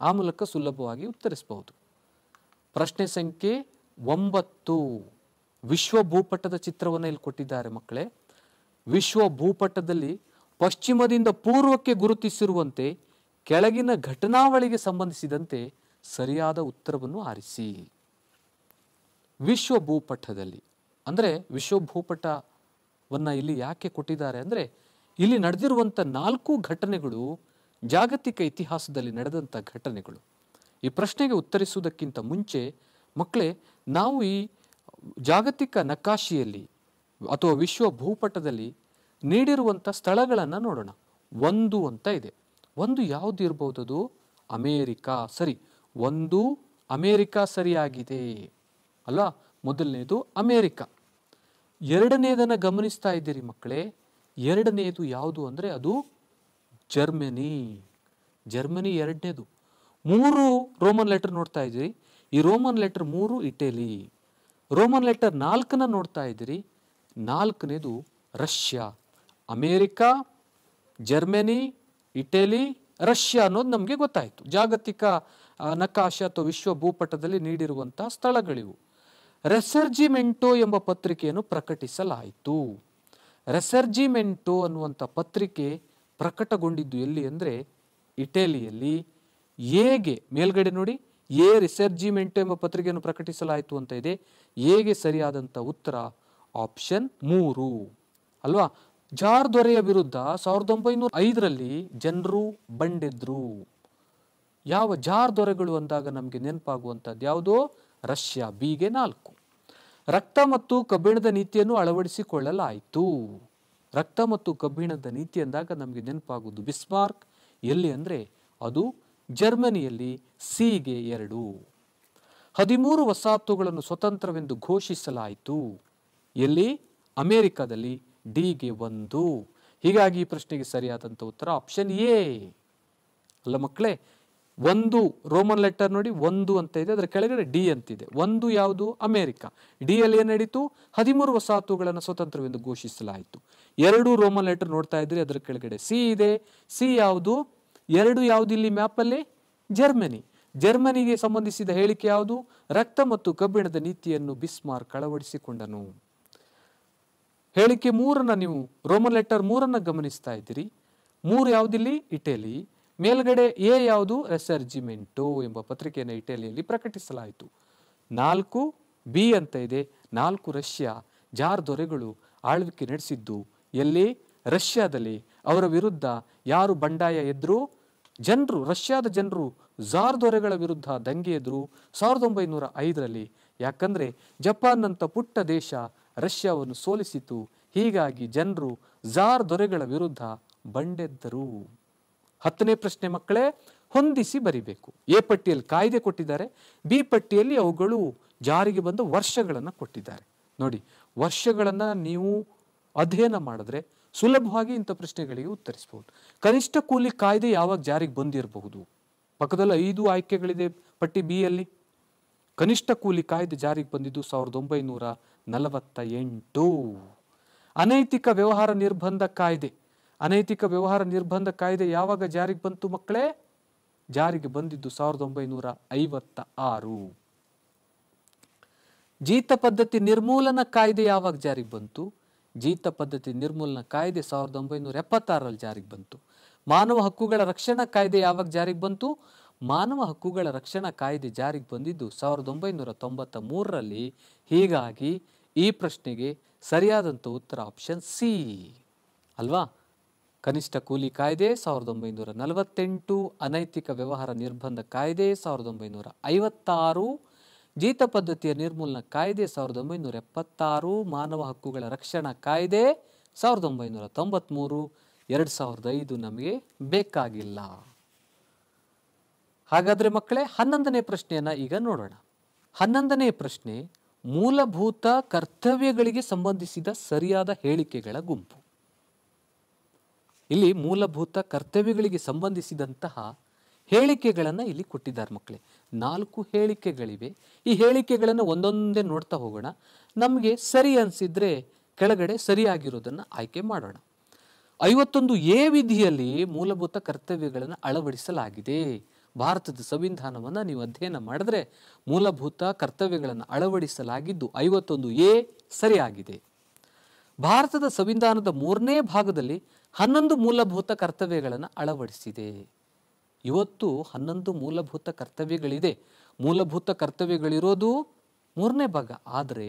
ಆ ಮೂಲಕ ಸುಲಭವಾಗಿ ಉತ್ತರಿಸಬಹುದು ಪ್ರಶ್ನೆ ಸಂಖ್ಯೆ ಒಂಬತ್ತು ವಿಶ್ವ ಭೂಪಟದ ಚಿತ್ರವನ್ನು ಇಲ್ಲಿ ಕೊಟ್ಟಿದ್ದಾರೆ ಮಕ್ಕಳೇ ವಿಶ್ವ ಭೂಪಟದಲ್ಲಿ ಪಶ್ಚಿಮದಿಂದ ಪೂರ್ವಕ್ಕೆ ಗುರುತಿಸಿರುವಂತೆ ಕೆಳಗಿನ ಘಟನಾವಳಿಗೆ ಸಂಬಂಧಿಸಿದಂತೆ ಸರಿಯಾದ ಉತ್ತರವನ್ನು ಆರಿಸಿ ವಿಶ್ವ ಭೂಪಟದಲ್ಲಿ ಅಂದರೆ ವಿಶ್ವ ಭೂಪಟವನ್ನು ಇಲ್ಲಿ ಯಾಕೆ ಕೊಟ್ಟಿದ್ದಾರೆ ಅಂದರೆ ಇಲ್ಲಿ ನಡೆದಿರುವಂಥ ನಾಲ್ಕು ಘಟನೆಗಳು ಜಾಗತಿಕ ಇತಿಹಾಸದಲ್ಲಿ ನಡೆದಂಥ ಘಟನೆಗಳು ಈ ಪ್ರಶ್ನೆಗೆ ಉತ್ತರಿಸುವುದಕ್ಕಿಂತ ಮುಂಚೆ ಮಕ್ಕಳೇ ನಾವು ಈ ಜಾಗತಿಕ ನಕಾಶಿಯಲ್ಲಿ ಅಥವಾ ವಿಶ್ವ ಭೂಪಟದಲ್ಲಿ ನೀಡಿರುವಂಥ ಸ್ಥಳಗಳನ್ನು ನೋಡೋಣ ಒಂದು ಅಂತ ಇದೆ ಒಂದು ಯಾವುದು ಇರ್ಬೋದು ಅದು ಅಮೇರಿಕಾ ಸರಿ ಒಂದು ಅಮೇರಿಕಾ ಸರಿಯಾಗಿದೆ ಅಲ್ಲ ಮೊದಲನೇದು ಅಮೇರಿಕಾ ಎರಡನೇದನ್ನು ಗಮನಿಸ್ತಾ ಇದ್ದೀರಿ ಮಕ್ಕಳೇ ಎರಡನೇದು ಯಾವುದು ಅಂದರೆ ಅದು ಜರ್ಮನಿ ಜರ್ಮನಿ ಎರಡನೇದು ಮೂರು ರೋಮನ್ ಲೆಟರ್ ನೋಡ್ತಾ ಇದ್ದೀರಿ ಈ ರೋಮನ್ ಲೆಟರ್ ಮೂರು ಇಟಲಿ ರೋಮನ್ ಲೆಟರ್ ನಾಲ್ಕನ ನೋಡ್ತಾ ಇದ್ದೀರಿ ನಾಲ್ಕನೇದು Russia America Germany Italy Russia ಅನ್ನೋದು ನಮಗೆ ಗೊತ್ತಾಯಿತು ಜಾಗತಿಕ ನಕಾಶ ಅಥವಾ ವಿಶ್ವ ಭೂಪಟದಲ್ಲಿ ನೀಡಿರುವಂತಹ ಸ್ಥಳಗಳಿವು ರೆಸರ್ಜಿಮೆಂಟೋ ಎಂಬ ಪತ್ರಿಕೆಯನ್ನು ಪ್ರಕಟಿಸಲಾಯಿತು ರೆಸರ್ಜಿಮೆಂಟೋ ಅನ್ನುವಂಥ ಪತ್ರಿಕೆ ಪ್ರಕಟಗೊಂಡಿದ್ದು ಎಲ್ಲಿ ಅಂದರೆ ಇಟಲಿಯಲ್ಲಿ ಹೇಗೆ ಮೇಲ್ಗಡೆ ನೋಡಿ ಎ ರಿಸರ್ಜಿಮೆಂಟೋ ಎಂಬ ಪತ್ರಿಕೆಯನ್ನು ಪ್ರಕಟಿಸಲಾಯಿತು ಅಂತ ಇದೆ ಹೇಗೆ ಸರಿಯಾದಂಥ ಉತ್ತರ ಆಪ್ಷನ್ ಮೂರು ಅಲ್ವಾ ಜಾರ್ ದೊರೆಯ ವಿರುದ್ಧ ಸಾವಿರದ ಒಂಬೈನೂರ ಐದರಲ್ಲಿ ಜನರು ಬಂಡೆದ್ರು ಯಾವ ಜಾರ್ ದೊರೆಗಳು ಅಂದಾಗ ನಮಗೆ ನೆನಪಾಗುವಂಥದ್ದು ಯಾವುದೋ ರಷ್ಯಾ ಬಿಗೆ ನಾಲ್ಕು ರಕ್ತ ಮತ್ತು ಕಬ್ಬಿಣದ ನೀತಿಯನ್ನು ಅಳವಡಿಸಿಕೊಳ್ಳಲಾಯಿತು ರಕ್ತ ಮತ್ತು ಕಬ್ಬಿಣದ ನೀತಿ ಅಂದಾಗ ನಮಗೆ ನೆನಪಾಗುವುದು ಬಿಸ್ಮಾರ್ಕ್ ಎಲ್ಲಿ ಅಂದರೆ ಅದು ಜರ್ಮನಿಯಲ್ಲಿ ಸಿಗೆ ಎರಡು ಹದಿಮೂರು ವಸಾಹತುಗಳನ್ನು ಸ್ವತಂತ್ರವೆಂದು ಘೋಷಿಸಲಾಯಿತು ಎಲ್ಲಿ ಅಮೇರಿಕಾದಲ್ಲಿ ಡಿಗೆ ಒಂದು ಹೀಗಾಗಿ ಈ ಪ್ರಶ್ನೆಗೆ ಸರಿಯಾದಂಥ ಉತ್ತರ ಆಪ್ಷನ್ ಎ ಅಲ್ಲ ಮಕ್ಕಳೇ ಒಂದು ರೋಮನ್ ಲೆಟರ್ ನೋಡಿ ಒಂದು ಅಂತ ಇದೆ ಅದರ ಕೆಳಗಡೆ ಡಿ ಅಂತಿದೆ ಒಂದು ಯಾವುದು ಅಮೆರಿಕ ಡಿಯಲ್ಲಿ ಏನು ನಡೀತು ಹದಿಮೂರು ವಸಾಹತುಗಳನ್ನು ಸ್ವತಂತ್ರವೆಂದು ಘೋಷಿಸಲಾಯಿತು ಎರಡು ರೋಮನ್ ಲೆಟರ್ ನೋಡ್ತಾ ಇದ್ರೆ ಅದರ ಕೆಳಗಡೆ ಸಿ ಇದೆ ಸಿ ಯಾವುದು ಎರಡು ಯಾವುದು ಇಲ್ಲಿ ಮ್ಯಾಪಲ್ಲಿ ಜರ್ಮನಿ ಜರ್ಮನಿಗೆ ಸಂಬಂಧಿಸಿದ ಹೇಳಿಕೆ ಯಾವುದು ರಕ್ತ ಮತ್ತು ಕಬ್ಬಿಣದ ನೀತಿಯನ್ನು ಬಿಸ್ಮಾರ್ ಅಳವಡಿಸಿಕೊಂಡನು ಹೇಳಿಕೆ ಮೂರನ್ನು ನೀವು ರೋಮನ್ ಲೆಟರ್ ಮೂರನ್ನು ಗಮನಿಸ್ತಾ ಇದ್ದೀರಿ ಮೂರು ಯಾವುದಿಲ್ಲಿ ಇಟಲಿ ಮೇಲ್ಗಡೆ ಎ ಯಾವುದು ರೆಸರ್ಜಿಮೆಂಟು ಎಂಬ ಪತ್ರಿಕೆಯನ್ನು ಇಟಲಿಯಲ್ಲಿ ಪ್ರಕಟಿಸಲಾಯಿತು ನಾಲ್ಕು ಬಿ ಅಂತ ಇದೆ ನಾಲ್ಕು ರಷ್ಯಾ ಜಾರ್ ದೊರೆಗಳು ಆಳ್ವಿಕೆ ನಡೆಸಿದ್ದು ಎಲ್ಲಿ ರಷ್ಯಾದಲ್ಲಿ ಅವರ ವಿರುದ್ಧ ಯಾರು ಬಂಡಾಯ ಎದ್ರು ಜನರು ರಷ್ಯಾದ ಜನರು ಜಾರ್ ದೊರೆಗಳ ವಿರುದ್ಧ ದಂಗೆ ಎದ್ರು ಸಾವಿರದ ಒಂಬೈನೂರ ಐದರಲ್ಲಿ ಯಾಕಂದರೆ ಜಪಾನ್ನಂಥ ಪುಟ್ಟ ದೇಶ ರಷ್ಯಾವನ್ನು ಸೋಲಿಸಿತು ಹೀಗಾಗಿ ಜನರು ಜಾರ್ ದೊರೆಗಳ ವಿರುದ್ಧ ಬಂಡೆದ್ದರು ಹತ್ತನೇ ಪ್ರಶ್ನೆ ಮಕ್ಕಳೇ ಹೊಂದಿಸಿ ಬರಿಬೇಕು ಎ ಪಟ್ಟಿಯಲ್ಲಿ ಕಾಯ್ದೆ ಕೊಟ್ಟಿದ್ದಾರೆ ಬಿ ಪಟ್ಟಿಯಲ್ಲಿ ಅವುಗಳು ಜಾರಿಗೆ ಬಂದು ವರ್ಷಗಳನ್ನು ಕೊಟ್ಟಿದ್ದಾರೆ ನೋಡಿ ವರ್ಷಗಳನ್ನು ನೀವು ಅಧ್ಯಯನ ಮಾಡಿದ್ರೆ ಸುಲಭವಾಗಿ ಇಂಥ ಪ್ರಶ್ನೆಗಳಿಗೆ ಉತ್ತರಿಸಬಹುದು ಕನಿಷ್ಠ ಕೂಲಿ ಕಾಯ್ದೆ ಯಾವಾಗ ಜಾರಿಗೆ ಬಂದಿರಬಹುದು ಪಕ್ಕದಲ್ಲಿ ಐದು ಆಯ್ಕೆಗಳಿದೆ ಪಟ್ಟಿ ಬಿ ಕನಿಷ್ಠ ಕೂಲಿ ಕಾಯ್ದೆ ಜಾರಿಗೆ ಬಂದಿದ್ದು ಸಾವಿರದ ಒಂಬೈನೂರ ನಲವತ್ತ ಎಂಟು ಅನೈತಿಕ ವ್ಯವಹಾರ ನಿರ್ಬಂಧ ಕಾಯ್ದೆ ಅನೈತಿಕ ವ್ಯವಹಾರ ನಿರ್ಬಂಧ ಕಾಯ್ದೆ ಯಾವಾಗ ಜಾರಿಗೆ ಬಂತು ಮಕ್ಕಳೇ ಜಾರಿಗೆ ಬಂದಿದ್ದು ಸಾವಿರದ ಒಂಬೈನೂರ ಐವತ್ತ ಆರು ಜೀತ ಪದ್ಧತಿ ನಿರ್ಮೂಲನ ಕಾಯ್ದೆ ಯಾವಾಗ ಜಾರಿಗೆ ಬಂತು ಜೀತ ಪದ್ಧತಿ ನಿರ್ಮೂಲನ ಕಾಯ್ದೆ ಸಾವಿರದ ಒಂಬೈನೂರ ಎಪ್ಪತ್ತಾರಲ್ಲಿ ಜಾರಿಗೆ ಬಂತು ಮಾನವ ಹಕ್ಕುಗಳ ರಕ್ಷಣಾ ಕಾಯ್ದೆ ಯಾವಾಗ ಜಾರಿಗೆ ಬಂತು ಮಾನವ ಹಕ್ಕುಗಳ ರಕ್ಷಣಾ ಕಾಯ್ದೆ ಜಾರಿಗೆ ಬಂದಿದ್ದು ಸಾವಿರದ ಒಂಬೈನೂರ ತೊಂಬತ್ತ ಮೂರರಲ್ಲಿ ಹೀಗಾಗಿ ಈ ಪ್ರಶ್ನೆಗೆ ಸರಿಯಾದಂಥ ಉತ್ತರ ಆಪ್ಷನ್ ಸಿ ಅಲ್ವಾ ಕನಿಷ್ಠ ಕೂಲಿ ಕಾಯ್ದೆ ಸಾವಿರದ ಒಂಬೈನೂರ ನಲವತ್ತೆಂಟು ಅನೈತಿಕ ವ್ಯವಹಾರ ನಿರ್ಬಂಧ ಕಾಯ್ದೆ ಸಾವಿರದ ಒಂಬೈನೂರ ಐವತ್ತಾರು ಜೀತ ಪದ್ಧತಿಯ ನಿರ್ಮೂಲನ ಕಾಯ್ದೆ ಸಾವಿರದ ಒಂಬೈನೂರ ಎಪ್ಪತ್ತಾರು ಮಾನವ ಹಕ್ಕುಗಳ ರಕ್ಷಣಾ ಕಾಯ್ದೆ ಸಾವಿರದ ಒಂಬೈನೂರ ತೊಂಬತ್ತ್ಮೂರು ಎರಡು ಸಾವಿರದ ಐದು ನಮಗೆ ಬೇಕಾಗಿಲ್ಲ ಹಾಗಾದರೆ ಮಕ್ಕಳೇ ಹನ್ನೊಂದನೇ ಪ್ರಶ್ನೆಯನ್ನು ಈಗ ನೋಡೋಣ ಹನ್ನೊಂದನೇ ಪ್ರಶ್ನೆ ಮೂಲಭೂತ ಕರ್ತವ್ಯಗಳಿಗೆ ಸಂಬಂಧಿಸಿದ ಸರಿಯಾದ ಹೇಳಿಕೆಗಳ ಗುಂಪು ಇಲ್ಲಿ ಮೂಲಭೂತ ಕರ್ತವ್ಯಗಳಿಗೆ ಸಂಬಂಧಿಸಿದಂತಹ ಹೇಳಿಕೆಗಳನ್ನು ಇಲ್ಲಿ ಕೊಟ್ಟಿದ್ದಾರೆ ಮಕ್ಕಳೇ ನಾಲ್ಕು ಹೇಳಿಕೆಗಳಿವೆ ಈ ಹೇಳಿಕೆಗಳನ್ನು ಒಂದೊಂದೇ ನೋಡ್ತಾ ಹೋಗೋಣ ನಮಗೆ ಸರಿ ಅನಿಸಿದರೆ ಕೆಳಗಡೆ ಸರಿಯಾಗಿರೋದನ್ನು ಆಯ್ಕೆ ಮಾಡೋಣ ಐವತ್ತೊಂದು ಎ ವಿಧಿಯಲ್ಲಿ ಮೂಲಭೂತ ಕರ್ತವ್ಯಗಳನ್ನು ಅಳವಡಿಸಲಾಗಿದೆ ಭಾರತದ ಸಂವಿಧಾನವನ್ನು ನೀವು ಅಧ್ಯಯನ ಮಾಡಿದ್ರೆ ಮೂಲಭೂತ ಕರ್ತವ್ಯಗಳನ್ನು ಅಳವಡಿಸಲಾಗಿದ್ದು ಐವತ್ತೊಂದು ಎ ಸರಿಯಾಗಿದೆ ಭಾರತದ ಸಂವಿಧಾನದ ಮೂರನೇ ಭಾಗದಲ್ಲಿ ಹನ್ನೊಂದು ಮೂಲಭೂತ ಕರ್ತವ್ಯಗಳನ್ನು ಅಳವಡಿಸಿದೆ ಇವತ್ತು ಹನ್ನೊಂದು ಮೂಲಭೂತ ಕರ್ತವ್ಯಗಳಿದೆ ಮೂಲಭೂತ ಕರ್ತವ್ಯಗಳಿರೋದು ಮೂರನೇ ಭಾಗ ಆದರೆ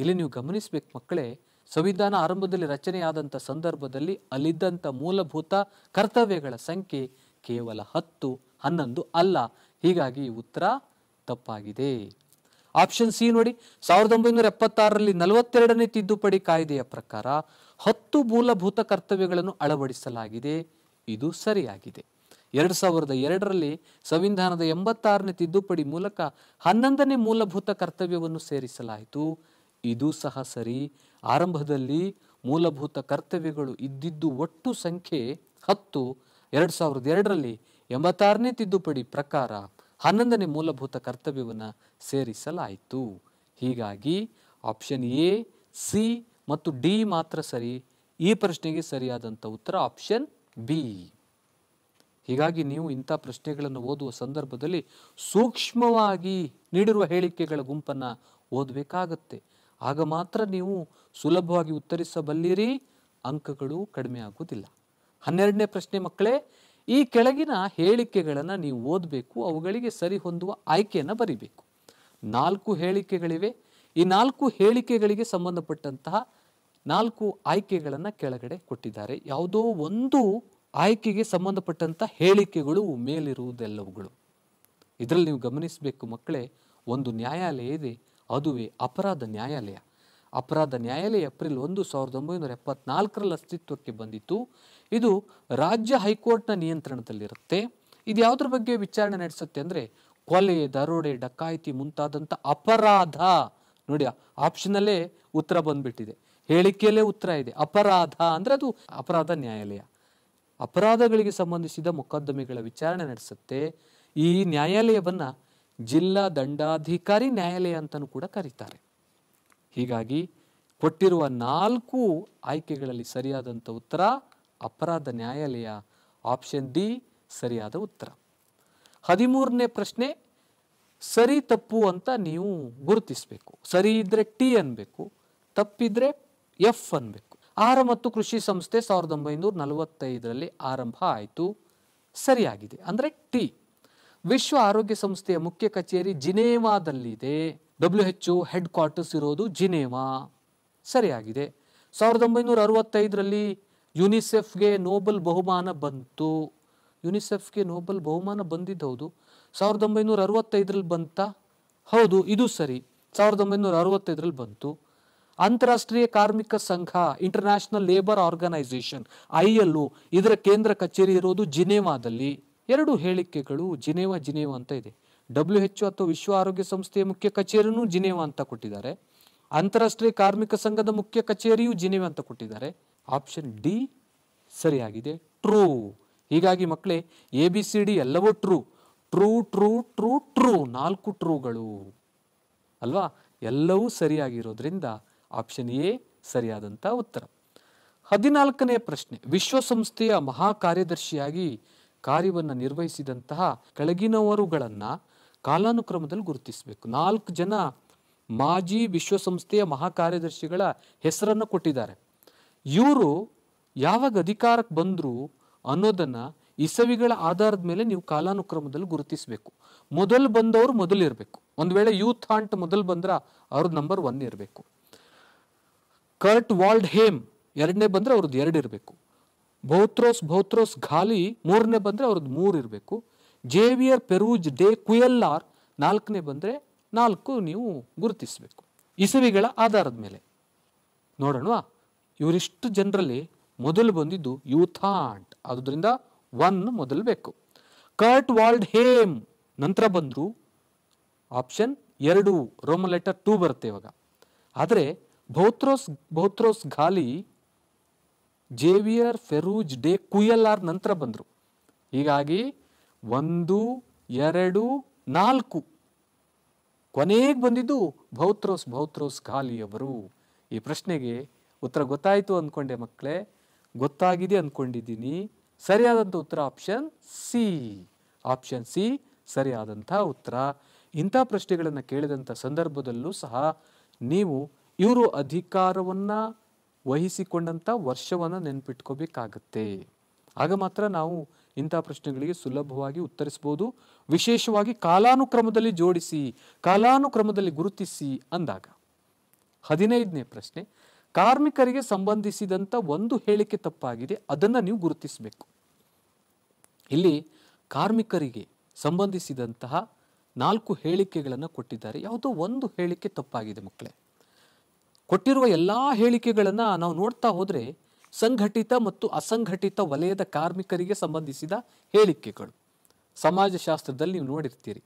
ಇಲ್ಲಿ ನೀವು ಗಮನಿಸಬೇಕು ಮಕ್ಕಳೇ ಸಂವಿಧಾನ ಆರಂಭದಲ್ಲಿ ರಚನೆಯಾದಂಥ ಸಂದರ್ಭದಲ್ಲಿ ಅಲ್ಲಿದ್ದಂಥ ಮೂಲಭೂತ ಕರ್ತವ್ಯಗಳ ಸಂಖ್ಯೆ ಕೇವಲ ಹತ್ತು ಹನ್ನೊಂದು ಅಲ್ಲ ಹೀಗಾಗಿ ಉತ್ತರ ತಪ್ಪಾಗಿದೆ ಆಪ್ಷನ್ ಸಿ ನೋಡಿ ಸಾವಿರದ ಒಂಬೈನೂರ ಎಪ್ಪತ್ತಾರರಲ್ಲಿ ನಲವತ್ತೆರಡನೇ ತಿದ್ದುಪಡಿ ಕಾಯ್ದೆಯ ಪ್ರಕಾರ ಹತ್ತು ಮೂಲಭೂತ ಕರ್ತವ್ಯಗಳನ್ನು ಅಳವಡಿಸಲಾಗಿದೆ ಇದು ಸರಿಯಾಗಿದೆ ಎರಡು ಸಾವಿರದ ಎರಡರಲ್ಲಿ ಸಂವಿಧಾನದ ಎಂಬತ್ತಾರನೇ ತಿದ್ದುಪಡಿ ಮೂಲಕ ಹನ್ನೊಂದನೇ ಮೂಲಭೂತ ಕರ್ತವ್ಯವನ್ನು ಸೇರಿಸಲಾಯಿತು ಇದು ಸಹ ಸರಿ ಆರಂಭದಲ್ಲಿ ಮೂಲಭೂತ ಕರ್ತವ್ಯಗಳು ಇದ್ದಿದ್ದು ಒಟ್ಟು ಸಂಖ್ಯೆ ಹತ್ತು ಎರಡು ಸಾವಿರದ ಎರಡರಲ್ಲಿ ಎಂಬತ್ತಾರನೇ ತಿದ್ದುಪಡಿ ಪ್ರಕಾರ ಹನ್ನೊಂದನೇ ಮೂಲಭೂತ ಕರ್ತವ್ಯವನ್ನು ಸೇರಿಸಲಾಯಿತು ಹೀಗಾಗಿ ಆಪ್ಷನ್ ಎ ಸಿ ಮತ್ತು ಡಿ ಮಾತ್ರ ಸರಿ ಈ ಪ್ರಶ್ನೆಗೆ ಸರಿಯಾದಂಥ ಉತ್ತರ ಆಪ್ಷನ್ ಬಿ ಹೀಗಾಗಿ ನೀವು ಇಂಥ ಪ್ರಶ್ನೆಗಳನ್ನು ಓದುವ ಸಂದರ್ಭದಲ್ಲಿ ಸೂಕ್ಷ್ಮವಾಗಿ ನೀಡಿರುವ ಹೇಳಿಕೆಗಳ ಗುಂಪನ್ನು ಓದಬೇಕಾಗತ್ತೆ ಆಗ ಮಾತ್ರ ನೀವು ಸುಲಭವಾಗಿ ಉತ್ತರಿಸಬಲ್ಲಿರಿ ಅಂಕಗಳು ಕಡಿಮೆ ಆಗುವುದಿಲ್ಲ ಹನ್ನೆರಡನೇ ಪ್ರಶ್ನೆ ಮಕ್ಕಳೇ ಈ ಕೆಳಗಿನ ಹೇಳಿಕೆಗಳನ್ನು ನೀವು ಓದಬೇಕು ಅವುಗಳಿಗೆ ಸರಿ ಹೊಂದುವ ಆಯ್ಕೆಯನ್ನು ಬರಿಬೇಕು ನಾಲ್ಕು ಹೇಳಿಕೆಗಳಿವೆ ಈ ನಾಲ್ಕು ಹೇಳಿಕೆಗಳಿಗೆ ಸಂಬಂಧಪಟ್ಟಂತಹ ನಾಲ್ಕು ಆಯ್ಕೆಗಳನ್ನು ಕೆಳಗಡೆ ಕೊಟ್ಟಿದ್ದಾರೆ ಯಾವುದೋ ಒಂದು ಆಯ್ಕೆಗೆ ಸಂಬಂಧಪಟ್ಟಂತಹ ಹೇಳಿಕೆಗಳು ಮೇಲಿರುವುದೆಲ್ಲವುಗಳು ಇದರಲ್ಲಿ ನೀವು ಗಮನಿಸಬೇಕು ಮಕ್ಕಳೇ ಒಂದು ನ್ಯಾಯಾಲಯ ಇದೆ ಅದುವೇ ಅಪರಾಧ ನ್ಯಾಯಾಲಯ ಅಪರಾಧ ನ್ಯಾಯಾಲಯ ಏಪ್ರಿಲ್ ಒಂದು ಸಾವಿರದ ಒಂಬೈನೂರ ಎಪ್ಪತ್ನಾಲ್ಕರಲ್ಲಿ ಅಸ್ತಿತ್ವಕ್ಕೆ ಬಂದಿತ್ತು ಇದು ರಾಜ್ಯ ಹೈಕೋರ್ಟ್ನ ನಿಯಂತ್ರಣದಲ್ಲಿರುತ್ತೆ ಇದು ಯಾವುದ್ರ ಬಗ್ಗೆ ವಿಚಾರಣೆ ನಡೆಸುತ್ತೆ ಅಂದರೆ ಕೊಲೆ ದರೋಡೆ ಡಕಾಯಿತಿ ಮುಂತಾದಂಥ ಅಪರಾಧ ನೋಡಿ ಆಪ್ಷನಲ್ಲೇ ಉತ್ತರ ಬಂದ್ಬಿಟ್ಟಿದೆ ಹೇಳಿಕೆಯಲ್ಲೇ ಉತ್ತರ ಇದೆ ಅಪರಾಧ ಅಂದರೆ ಅದು ಅಪರಾಧ ನ್ಯಾಯಾಲಯ ಅಪರಾಧಗಳಿಗೆ ಸಂಬಂಧಿಸಿದ ಮೊಕದ್ದಮೆಗಳ ವಿಚಾರಣೆ ನಡೆಸುತ್ತೆ ಈ ನ್ಯಾಯಾಲಯವನ್ನು ಜಿಲ್ಲಾ ದಂಡಾಧಿಕಾರಿ ನ್ಯಾಯಾಲಯ ಅಂತಲೂ ಕೂಡ ಕರೀತಾರೆ ಹೀಗಾಗಿ ಕೊಟ್ಟಿರುವ ನಾಲ್ಕು ಆಯ್ಕೆಗಳಲ್ಲಿ ಸರಿಯಾದಂಥ ಉತ್ತರ ಅಪರಾಧ ನ್ಯಾಯಾಲಯ ಆಪ್ಷನ್ ಡಿ ಸರಿಯಾದ ಉತ್ತರ ಹದಿಮೂರನೇ ಪ್ರಶ್ನೆ ಸರಿ ತಪ್ಪು ಅಂತ ನೀವು ಗುರುತಿಸಬೇಕು ಸರಿ ಇದ್ದರೆ ಟಿ ಅನ್ಬೇಕು ತಪ್ಪಿದ್ರೆ ಎಫ್ ಅನ್ಬೇಕು ಆಹಾರ ಮತ್ತು ಕೃಷಿ ಸಂಸ್ಥೆ ಸಾವಿರದ ಒಂಬೈನೂರ ನಲವತ್ತೈದರಲ್ಲಿ ಆರಂಭ ಆಯಿತು ಸರಿಯಾಗಿದೆ ಅಂದರೆ ಟಿ ವಿಶ್ವ ಆರೋಗ್ಯ ಸಂಸ್ಥೆಯ ಮುಖ್ಯ ಕಚೇರಿ ಜಿನೇವಾದಲ್ಲಿದೆ ಡಬ್ಲ್ಯೂ ಎಚ್ ಹೆಡ್ ಕ್ವಾರ್ಟರ್ಸ್ ಇರೋದು ಜಿನೇವಾ ಸರಿಯಾಗಿದೆ ಸಾವಿರದ ಒಂಬೈನೂರ ಅರವತ್ತೈದರಲ್ಲಿ ಯುನಿಸೆಫ್ಗೆ ನೋಬಲ್ ಬಹುಮಾನ ಬಂತು ಯುನಿಸೆಫ್ಗೆ ನೋಬಲ್ ಬಹುಮಾನ ಬಂದಿದ್ದು ಹೌದು ಸಾವಿರದ ಒಂಬೈನೂರ ಅರವತ್ತೈದರಲ್ಲಿ ಬಂತಾ ಹೌದು ಇದು ಸರಿ ಸಾವಿರದ ಒಂಬೈನೂರ ಅರವತ್ತೈದರಲ್ಲಿ ಬಂತು ಅಂತಾರಾಷ್ಟ್ರೀಯ ಕಾರ್ಮಿಕ ಸಂಘ international labour organisation I L ಇದರ ಕೇಂದ್ರ ಕಚೇರಿ ಇರೋದು ಜಿನೇವಾದಲ್ಲಿ ಎರಡು ಹೇಳಿಕೆಗಳು ಜಿನೇವಾ ಜಿನೇವಾ ಅಂತ ಇದೆ ಡಬ್ಲ್ಯೂ ಎಚ್ ಅಥವಾ ವಿಶ್ವ ಆರೋಗ್ಯ ಸಂಸ್ಥೆಯ ಮುಖ್ಯ ಕಚೇರಿನೂ ಜಿನೇವಾ ಅಂತ ಕೊಟ್ಟಿದ್ದಾರೆ ಅಂತಾರಾಷ್ಟ್ರೀಯ ಕಾರ್ಮಿಕ ಸಂಘದ ಮುಖ್ಯ ಕಚೇರಿಯೂ ಜಿನೇವಾ ಅಂತ ಕೊಟ್ಟಿದ್ದಾರೆ ಆಪ್ಷನ್ ಡಿ ಸರಿಯಾಗಿದೆ ಟ್ರೂ ಹೀಗಾಗಿ ಮಕ್ಕಳೇ ಎ ಬಿ ಸಿ ಡಿ ಎಲ್ಲವೂ true true true true true ನಾಲ್ಕು ಟ್ರೂಗಳು ಅಲ್ವಾ ಎಲ್ಲವೂ ಸರಿಯಾಗಿರೋದ್ರಿಂದ ಆಪ್ಷನ್ ಎ ಸರಿಯಾದಂಥ ಉತ್ತರ ಹದಿನಾಲ್ಕನೇ ಪ್ರಶ್ನೆ ವಿಶ್ವಸಂಸ್ಥೆಯ ಮಹಾ ಕಾರ್ಯದರ್ಶಿಯಾಗಿ ಕಾರ್ಯವನ್ನು ನಿರ್ವಹಿಸಿದಂತಹ ಕೆಳಗಿನವರುಗಳನ್ನು ಕಾಲಾನುಕ್ರಮದಲ್ಲಿ ಗುರುತಿಸಬೇಕು ನಾಲ್ಕು ಜನ ಮಾಜಿ ವಿಶ್ವಸಂಸ್ಥೆಯ ಮಹಾಕಾರ್ಯದರ್ಶಿಗಳ ಹೆಸರನ್ನು ಕೊಟ್ಟಿದ್ದಾರೆ ಇವರು ಯಾವಾಗ ಅಧಿಕಾರಕ್ಕೆ ಬಂದರು ಅನ್ನೋದನ್ನು ಇಸವಿಗಳ ಆಧಾರದ ಮೇಲೆ ನೀವು ಕಾಲಾನುಕ್ರಮದಲ್ಲಿ ಗುರುತಿಸಬೇಕು ಮೊದಲು ಬಂದವರು ಮೊದಲಿರಬೇಕು ಒಂದು ವೇಳೆ ಯೂತ್ ಹಾಂಟ್ ಮೊದಲು ಬಂದ್ರೆ ಅವ್ರದ್ದು ನಂಬರ್ ಒನ್ ಇರಬೇಕು ಕರ್ಟ್ ವಾಲ್ಡ್ ಹೇಮ್ ಎರಡನೇ ಬಂದರೆ ಅವ್ರದ್ದು ಎರಡು ಇರಬೇಕು ಭೌತ್ರೋಸ್ ಭೌತ್ರೋಸ್ ಘಾಲಿ ಮೂರನೇ ಬಂದರೆ ಅವ್ರದ್ದು ಮೂರು ಇರಬೇಕು Javier Perez de Cuellar ನಾಲ್ಕನೇ ಬಂದರೆ ನಾಲ್ಕು ನೀವು ಗುರುತಿಸಬೇಕು ಇಸವಿಗಳ ಆಧಾರದ ಮೇಲೆ ನೋಡೋಣವಾ ಇವರಿಷ್ಟು ಜನರಲ್ಲಿ ಮೊದಲು ಬಂದಿದ್ದು ಯೂಥಾಂಟ್ ಆದುದರಿಂದ ಒನ್ ಮೊದಲು ಬೇಕು ಕರ್ಟ್ ವಾಲ್ಡ್ ಹೇಮ್ ನಂತರ ಬಂದರು ಆಪ್ಷನ್ ಎರಡು ರೋಮನ್ ಲೆಟರ್ ಟೂ ಬರುತ್ತೆ ಇವಾಗ ಆದರೆ Boutros Boutros Ghali Javier Perez de Cuellar ನಂತರ ಬಂದರು ಹೀಗಾಗಿ ಒಂದು ಎರಡು ನಾಲ್ಕು ಕೊನೆಗೆ ಬಂದಿದ್ದು ಭೌತ್ರೋಸ್ ಭೌತ್ರೋಸ್ ಖಾಲಿಯವರು ಈ ಪ್ರಶ್ನೆಗೆ ಉತ್ತರ ಗೊತ್ತಾಯಿತು ಅಂದ್ಕೊಂಡೆ ಮಕ್ಕಳೇ ಗೊತ್ತಾಗಿದೆ ಅಂದ್ಕೊಂಡಿದ್ದೀನಿ ಸರಿಯಾದಂಥ ಉತ್ತರ ಆಪ್ಷನ್ ಸಿ ಆಪ್ಷನ್ ಸಿ ಸರಿಯಾದಂಥ ಉತ್ತರ ಇಂಥ ಪ್ರಶ್ನೆಗಳನ್ನು ಕೇಳಿದಂಥ ಸಂದರ್ಭದಲ್ಲೂ ಸಹ ನೀವು ಇವರು ಅಧಿಕಾರವನ್ನು ವಹಿಸಿಕೊಂಡಂಥ ವರ್ಷವನ್ನು ನೆನ್ಪಿಟ್ಕೋಬೇಕಾಗತ್ತೆ ಆಗ ಮಾತ್ರ ನಾವು ಇಂಥ ಪ್ರಶ್ನೆಗಳಿಗೆ ಸುಲಭವಾಗಿ ಉತ್ತರಿಸಬಹುದು ವಿಶೇಷವಾಗಿ ಕಾಲಾನುಕ್ರಮದಲ್ಲಿ ಜೋಡಿಸಿ ಕಾಲಾನುಕ್ರಮದಲ್ಲಿ ಗುರುತಿಸಿ ಅಂದಾಗ ಹದಿನೈದನೇ ಪ್ರಶ್ನೆ ಕಾರ್ಮಿಕರಿಗೆ ಸಂಬಂಧಿಸಿದಂಥ ಒಂದು ಹೇಳಿಕೆ ತಪ್ಪಾಗಿದೆ ಅದನ್ನು ನೀವು ಗುರುತಿಸಬೇಕು ಇಲ್ಲಿ ಕಾರ್ಮಿಕರಿಗೆ ಸಂಬಂಧಿಸಿದಂತಹ ನಾಲ್ಕು ಹೇಳಿಕೆಗಳನ್ನು ಕೊಟ್ಟಿದ್ದಾರೆ ಯಾವುದೋ ಒಂದು ಹೇಳಿಕೆ ತಪ್ಪಾಗಿದೆ ಮಕ್ಕಳೇ ಕೊಟ್ಟಿರುವ ಎಲ್ಲ ಹೇಳಿಕೆಗಳನ್ನು ನಾವು ನೋಡ್ತಾ ಹೋದರೆ ಸಂಘಟಿತ ಮತ್ತು ಅಸಂಘಟಿತ ವಲಯದ ಕಾರ್ಮಿಕರಿಗೆ ಸಂಬಂಧಿಸಿದ ಹೇಳಿಕೆಗಳು ಸಮಾಜಶಾಸ್ತ್ರದಲ್ಲಿ ನೀವು ನೋಡಿರ್ತೀರಿ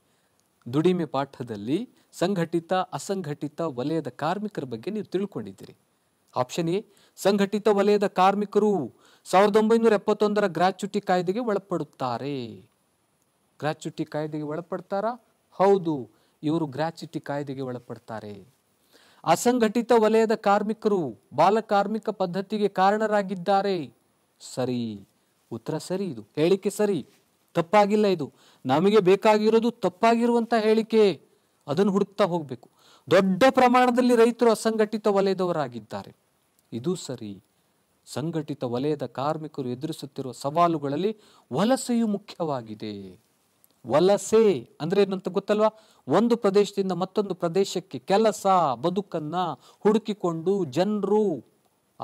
ದುಡಿಮೆ ಪಾಠದಲ್ಲಿ ಸಂಘಟಿತ ಅಸಂಘಟಿತ ವಲಯದ ಕಾರ್ಮಿಕರ ಬಗ್ಗೆ ನೀವು ತಿಳ್ಕೊಂಡಿದ್ದೀರಿ ಆಪ್ಷನ್ ಎ ಸಂಘಟಿತ ವಲಯದ ಕಾರ್ಮಿಕರು ಸಾವಿರದ ಒಂಬೈನೂರ ಎಪ್ಪತ್ತೊಂದರ ಗ್ರಾಚ್ಯುಟಿ ಕಾಯ್ದೆಗೆ ಒಳಪಡುತ್ತಾರೆ ಗ್ರಾಚ್ಯುಟಿ ಕಾಯ್ದೆಗೆ ಒಳಪಡ್ತಾರಾ ಹೌದು ಇವರು ಗ್ರಾಚ್ಯುಟಿ ಕಾಯ್ದೆಗೆ ಒಳಪಡ್ತಾರೆ ಅಸಂಘಟಿತ ವಲಯದ ಕಾರ್ಮಿಕರು ಬಾಲಕಾರ್ಮಿಕ ಪದ್ಧತಿಗೆ ಕಾರಣರಾಗಿದ್ದಾರೆ ಸರಿ ಉತ್ತರ ಸರಿ ಇದು ಹೇಳಿಕೆ ಸರಿ ತಪ್ಪಾಗಿಲ್ಲ ಇದು ನಮಗೆ ಬೇಕಾಗಿರೋದು ತಪ್ಪಾಗಿರುವಂತಹ ಹೇಳಿಕೆ ಅದನ್ನು ಹುಡುಕ್ತಾ ಹೋಗಬೇಕು ದೊಡ್ಡ ಪ್ರಮಾಣದಲ್ಲಿ ರೈತರು ಅಸಂಘಟಿತ ವಲಯದವರಾಗಿದ್ದಾರೆ ಇದು ಸರಿ ಸಂಘಟಿತ ವಲಯದ ಕಾರ್ಮಿಕರು ಎದುರಿಸುತ್ತಿರುವ ಸವಾಲುಗಳಲ್ಲಿ ವಲಸೆಯು ಮುಖ್ಯವಾಗಿದೆ ವಲಸೆ ಅಂದ್ರೆ ಏನಂತ ಗೊತ್ತಲ್ವಾ ಒಂದು ಪ್ರದೇಶದಿಂದ ಮತ್ತೊಂದು ಪ್ರದೇಶಕ್ಕೆ ಕೆಲಸ ಬದುಕನ್ನ ಹುಡುಕಿಕೊಂಡು ಜನರು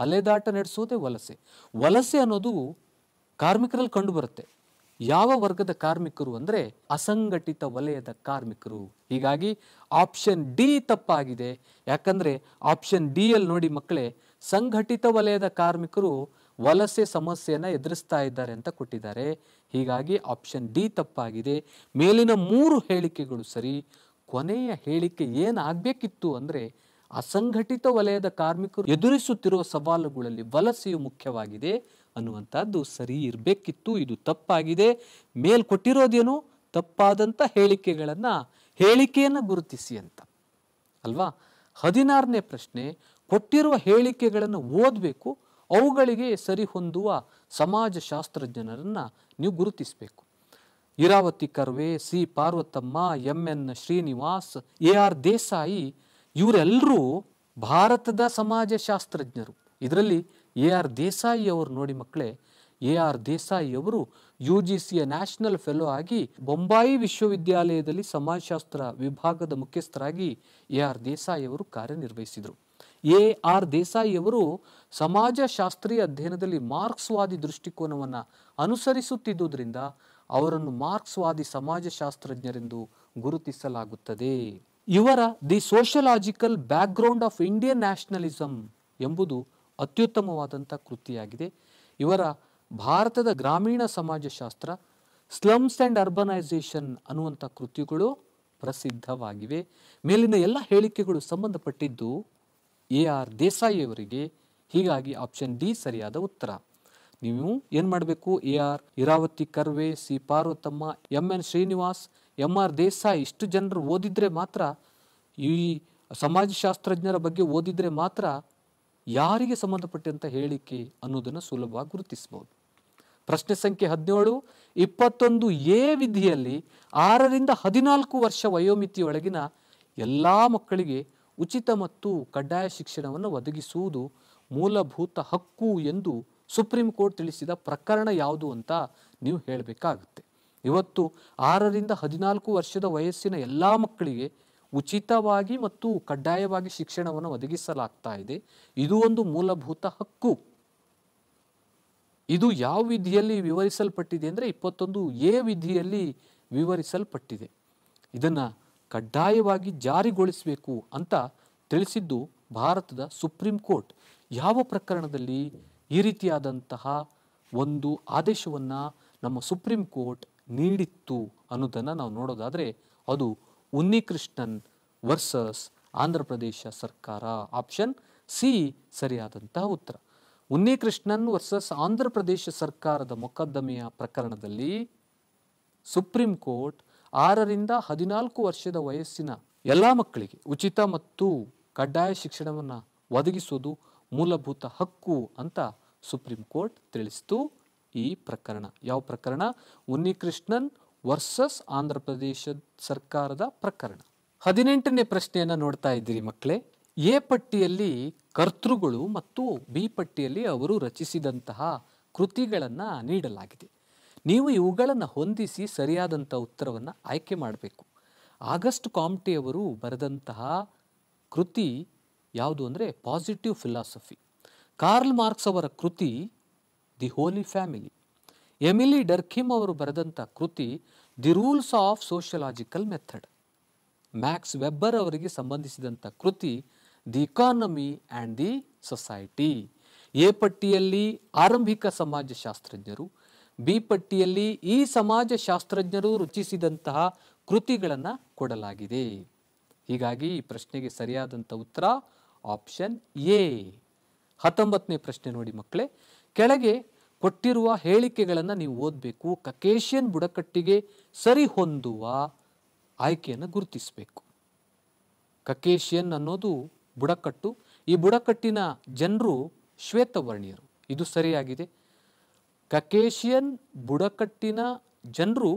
ಅಲೆದಾಟ ನಡೆಸುವುದೇ ವಲಸೆ ವಲಸೆ ಅನ್ನೋದು ಕಾರ್ಮಿಕರಲ್ಲಿ ಕಂಡುಬರುತ್ತೆ ಯಾವ ವರ್ಗದ ಕಾರ್ಮಿಕರು ಅಂದರೆ ಅಸಂಘಟಿತ ವಲಯದ ಕಾರ್ಮಿಕರು ಹೀಗಾಗಿ ಆಪ್ಷನ್ ಡಿ ತಪ್ಪಾಗಿದೆ ಯಾಕಂದ್ರೆ ಆಪ್ಷನ್ ಡಿ ಅಲ್ಲಿ ನೋಡಿ ಮಕ್ಕಳೇ ಸಂಘಟಿತ ವಲಯದ ಕಾರ್ಮಿಕರು ವಲಸೆ ಸಮಸ್ಯೆಯನ್ನು ಎದುರಿಸ್ತಾ ಇದ್ದಾರೆ ಅಂತ ಕೊಟ್ಟಿದ್ದಾರೆ ಹೀಗಾಗಿ ಆಪ್ಷನ್ ಡಿ ತಪ್ಪಾಗಿದೆ ಮೇಲಿನ ಮೂರು ಹೇಳಿಕೆಗಳು ಸರಿ ಕೊನೆಯ ಹೇಳಿಕೆ ಏನಾಗಬೇಕಿತ್ತು ಅಂದರೆ ಅಸಂಘಟಿತ ವಲಯದ ಕಾರ್ಮಿಕರು ಎದುರಿಸುತ್ತಿರುವ ಸವಾಲುಗಳಲ್ಲಿ ವಲಸೆಯು ಮುಖ್ಯವಾಗಿದೆ ಅನ್ನುವಂಥದ್ದು ಸರಿ ಇರಬೇಕಿತ್ತು ಇದು ತಪ್ಪಾಗಿದೆ ಮೇಲ್ ಕೊಟ್ಟಿರೋದೇನು ತಪ್ಪಾದಂಥ ಹೇಳಿಕೆಗಳನ್ನು ಹೇಳಿಕೆಯನ್ನು ಗುರುತಿಸಿ ಅಂತ ಅಲ್ವಾ ಹದಿನಾರನೇ ಪ್ರಶ್ನೆ ಕೊಟ್ಟಿರುವ ಹೇಳಿಕೆಗಳನ್ನು ಓದಬೇಕು ಅವುಗಳಿಗೆ ಸರಿಹೊಂದುವ ಸಮಾಜಶಾಸ್ತ್ರಜ್ಞರನ್ನು ನೀವು ಗುರುತಿಸಬೇಕು Irawati Karve C Parvathamma M N Srinivas A R Desai ಇವರೆಲ್ಲರೂ ಭಾರತದ ಸಮಾಜಶಾಸ್ತ್ರಜ್ಞರು ಇದರಲ್ಲಿ ಎ ಆರ್ ದೇಸಾಯಿ ಅವರು ನೋಡಿ ಮಕ್ಕಳೇ ಎ ಆರ್ ದೇಸಾಯಿ ಅವರು ಯು ಜಿ ಸಿಯ ನ್ಯಾಷನಲ್ ಫೆಲೋ ಆಗಿ ಬೊಂಬಾಯಿ ವಿಶ್ವವಿದ್ಯಾಲಯದಲ್ಲಿ ಸಮಾಜಶಾಸ್ತ್ರ ವಿಭಾಗದ ಮುಖ್ಯಸ್ಥರಾಗಿ ಎ ಆರ್ ದೇಸಾಯಿ ಅವರು ಕಾರ್ಯನಿರ್ವಹಿಸಿದರು ಎ ಆರ್ ದೇಸಾಯಿಯವರು ಸಮಾಜಶಾಸ್ತ್ರೀಯ ಅಧ್ಯಯನದಲ್ಲಿ ಮಾರ್ಕ್ಸ್ವಾದಿ ದೃಷ್ಟಿಕೋನವನ್ನು ಅನುಸರಿಸುತ್ತಿದ್ದುದರಿಂದ ಅವರನ್ನು ಮಾರ್ಕ್ಸ್ವಾದಿ ಸಮಾಜಶಾಸ್ತ್ರಜ್ಞರೆಂದು ಗುರುತಿಸಲಾಗುತ್ತದೆ ಇವರ the sociological background of Indian nationalism ಎಂಬುದು ಅತ್ಯುತ್ತಮವಾದಂಥ ಕೃತಿಯಾಗಿದೆ ಇವರ ಭಾರತದ ಗ್ರಾಮೀಣ ಸಮಾಜಶಾಸ್ತ್ರ ಸ್ಲಮ್ಸ್ ಆ್ಯಂಡ್ ಅರ್ಬನೈಸೇಷನ್ ಅನ್ನುವಂಥ ಕೃತಿಗಳು ಪ್ರಸಿದ್ಧವಾಗಿವೆ ಮೇಲಿನ ಎಲ್ಲ ಹೇಳಿಕೆಗಳು ಸಂಬಂಧಪಟ್ಟಿದ್ದು ಎ ಆರ್ ದೇಸಾಯಿ ಅವರಿಗೆ ಹೀಗಾಗಿ ಆಪ್ಷನ್ ಡಿ ಸರಿಯಾದ ಉತ್ತರ ನೀವು ಏನು ಮಾಡಬೇಕು A R Irawati Karve C Parvathamma M N Srinivas M R Desai ಇಷ್ಟು ಜನರು ಓದಿದರೆ ಮಾತ್ರ ಈ ಸಮಾಜಶಾಸ್ತ್ರಜ್ಞರ ಬಗ್ಗೆ ಓದಿದರೆ ಮಾತ್ರ ಯಾರಿಗೆ ಸಂಬಂಧಪಟ್ಟಂಥ ಹೇಳಿಕೆ ಅನ್ನೋದನ್ನು ಸುಲಭವಾಗಿ ಗುರುತಿಸಬಹುದು ಪ್ರಶ್ನೆ ಸಂಖ್ಯೆ ಹದಿನೇಳು ಇಪ್ಪತ್ತೊಂದು ಎ ವಿಧಿಯಲ್ಲಿ ಆರರಿಂದ ಹದಿನಾಲ್ಕು ವರ್ಷ ವಯೋಮಿತಿಯೊಳಗಿನ ಎಲ್ಲ ಮಕ್ಕಳಿಗೆ ಉಚಿತ ಮತ್ತು ಕಡ್ಡಾಯ ಶಿಕ್ಷಣವನ್ನು ಒದಗಿಸುವುದು ಮೂಲಭೂತ ಹಕ್ಕು ಎಂದು ಸುಪ್ರೀಂ ಕೋರ್ಟ್ ತಿಳಿಸಿದ ಪ್ರಕರಣ ಯಾವುದು ಅಂತ ನೀವು ಹೇಳಬೇಕಾಗುತ್ತೆ ಇವತ್ತು ಆರರಿಂದ ಹದಿನಾಲ್ಕು ವರ್ಷದ ವಯಸ್ಸಿನ ಎಲ್ಲ ಮಕ್ಕಳಿಗೆ ಉಚಿತವಾಗಿ ಮತ್ತು ಕಡ್ಡಾಯವಾಗಿ ಶಿಕ್ಷಣವನ್ನು ಒದಗಿಸಲಾಗ್ತಾ ಇದೆ ಇದು ಒಂದು ಮೂಲಭೂತ ಹಕ್ಕು ಇದು ಯಾವ ವಿಧಿಯಲ್ಲಿ ವಿವರಿಸಲ್ಪಟ್ಟಿದೆ ಅಂದರೆ ಇಪ್ಪತ್ತೊಂದು ಎ ವಿಧಿಯಲ್ಲಿ ವಿವರಿಸಲ್ಪಟ್ಟಿದೆ ಇದನ್ನು ಕಡ್ಡಾಯವಾಗಿ ಜಾರಿಗೊಳಿಸಬೇಕು ಅಂತ ತಿಳಿಸಿದ್ದು ಭಾರತದ ಸುಪ್ರೀಂ ಕೋರ್ಟ್ ಯಾವ ಪ್ರಕರಣದಲ್ಲಿ ಈ ರೀತಿಯಾದಂತಹ ಒಂದು ಆದೇಶವನ್ನು ನಮ್ಮ ಸುಪ್ರೀಂ ಕೋರ್ಟ್ ನೀಡಿತ್ತು ಅನ್ನೋದನ್ನು ನಾವು ನೋಡೋದಾದರೆ ಅದು ಉನ್ನಿಕೃಷ್ಣನ್ ವರ್ಸಸ್ ಆಂಧ್ರ ಪ್ರದೇಶ ಸರ್ಕಾರ ಆಪ್ಷನ್ ಸಿ ಸರಿಯಾದಂತಹ ಉತ್ತರ ಉನ್ನಿಕೃಷ್ಣನ್ ವರ್ಸಸ್ ಆಂಧ್ರ ಪ್ರದೇಶ ಸರ್ಕಾರದ ಮೊಕದ್ದಮೆಯ ಪ್ರಕರಣದಲ್ಲಿ ಸುಪ್ರೀಂ ಕೋರ್ಟ್ ಆರರಿಂದ ಹದಿನಾಲ್ಕು ವರ್ಷದ ವಯಸ್ಸಿನ ಎಲ್ಲ ಮಕ್ಕಳಿಗೆ ಉಚಿತ ಮತ್ತು ಕಡ್ಡಾಯ ಶಿಕ್ಷಣವನ್ನು ಒದಗಿಸುವುದು ಮೂಲಭೂತ ಹಕ್ಕು ಅಂತ ಸುಪ್ರೀಂ ಕೋರ್ಟ್ ತಿಳಿಸಿತು ಈ ಪ್ರಕರಣ ಯಾವ ಪ್ರಕರಣ ಉನ್ನಿಕೃಷ್ಣನ್ ವರ್ಸಸ್ ಆಂಧ್ರ ಪ್ರದೇಶ ಸರ್ಕಾರದ ಪ್ರಕರಣ ಹದಿನೆಂಟನೇ ಪ್ರಶ್ನೆಯನ್ನು ನೋಡ್ತಾ ಇದ್ದೀರಿ ಮಕ್ಕಳೇ ಎ ಪಟ್ಟಿಯಲ್ಲಿ ಕರ್ತೃಗಳು ಮತ್ತು ಬಿ ಪಟ್ಟಿಯಲ್ಲಿ ಅವರು ರಚಿಸಿದಂತಹ ಕೃತಿಗಳನ್ನು ನೀಡಲಾಗಿದೆ ನೀವು ಇವುಗಳನ್ನು ಹೊಂದಿಸಿ ಸರಿಯಾದಂಥ ಉತ್ತರವನ್ನು ಆಯ್ಕೆ ಮಾಡಬೇಕು ಆಗಸ್ಟ್ ಕಾಮ್ಟೆಯವರು ಬರೆದಂತಹ ಕೃತಿ ಯಾವುದು ಅಂದರೆ ಪಾಸಿಟಿವ್ ಫಿಲಾಸಫಿ ಕಾರ್ಲ್ ಮಾರ್ಕ್ಸ್ ಅವರ ಕೃತಿ the holy family Emile Durkheim ಅವರು ಬರೆದಂಥ ಕೃತಿ the rules of sociological method Max Weber ಅವರಿಗೆ ಸಂಬಂಧಿಸಿದಂಥ ಕೃತಿ the economy and the society A ಪಟ್ಟಿಯಲ್ಲಿ ಆರಂಭಿಕ ಸಮಾಜಶಾಸ್ತ್ರಜ್ಞರು ಬಿ ಪಟ್ಟಿಯಲ್ಲಿ ಈ ಸಮಾಜ ಶಾಸ್ತ್ರಜ್ಞರು ರುಚಿಸಿದಂತಹ ಕೃತಿಗಳನ್ನು ಕೊಡಲಾಗಿದೆ ಹೀಗಾಗಿ ಈ ಪ್ರಶ್ನೆಗೆ ಸರಿಯಾದಂಥ ಉತ್ತರ ಆಪ್ಷನ್ ಎ ಹತ್ತೊಂಬತ್ತನೇ ಪ್ರಶ್ನೆ ನೋಡಿ ಮಕ್ಕಳೇ ಕೆಳಗೆ ಕೊಟ್ಟಿರುವ ಹೇಳಿಕೆಗಳನ್ನು ನೀವು ಓದಬೇಕು ಕಕೇಶಿಯನ್ ಬುಡಕಟ್ಟಿಗೆ ಸರಿಹೊಂದುವ ಆಯ್ಕೆಯನ್ನು ಗುರುತಿಸಬೇಕು ಕಕೇಶಿಯನ್ ಅನ್ನೋದು ಬುಡಕಟ್ಟು ಈ ಬುಡಕಟ್ಟಿನ ಜನರು ಶ್ವೇತವರ್ಣೀಯರು ಇದು ಸರಿಯಾಗಿದೆ ಕಕೇಶಿಯನ್ ಬುಡಕಟ್ಟಿನ ಜನರು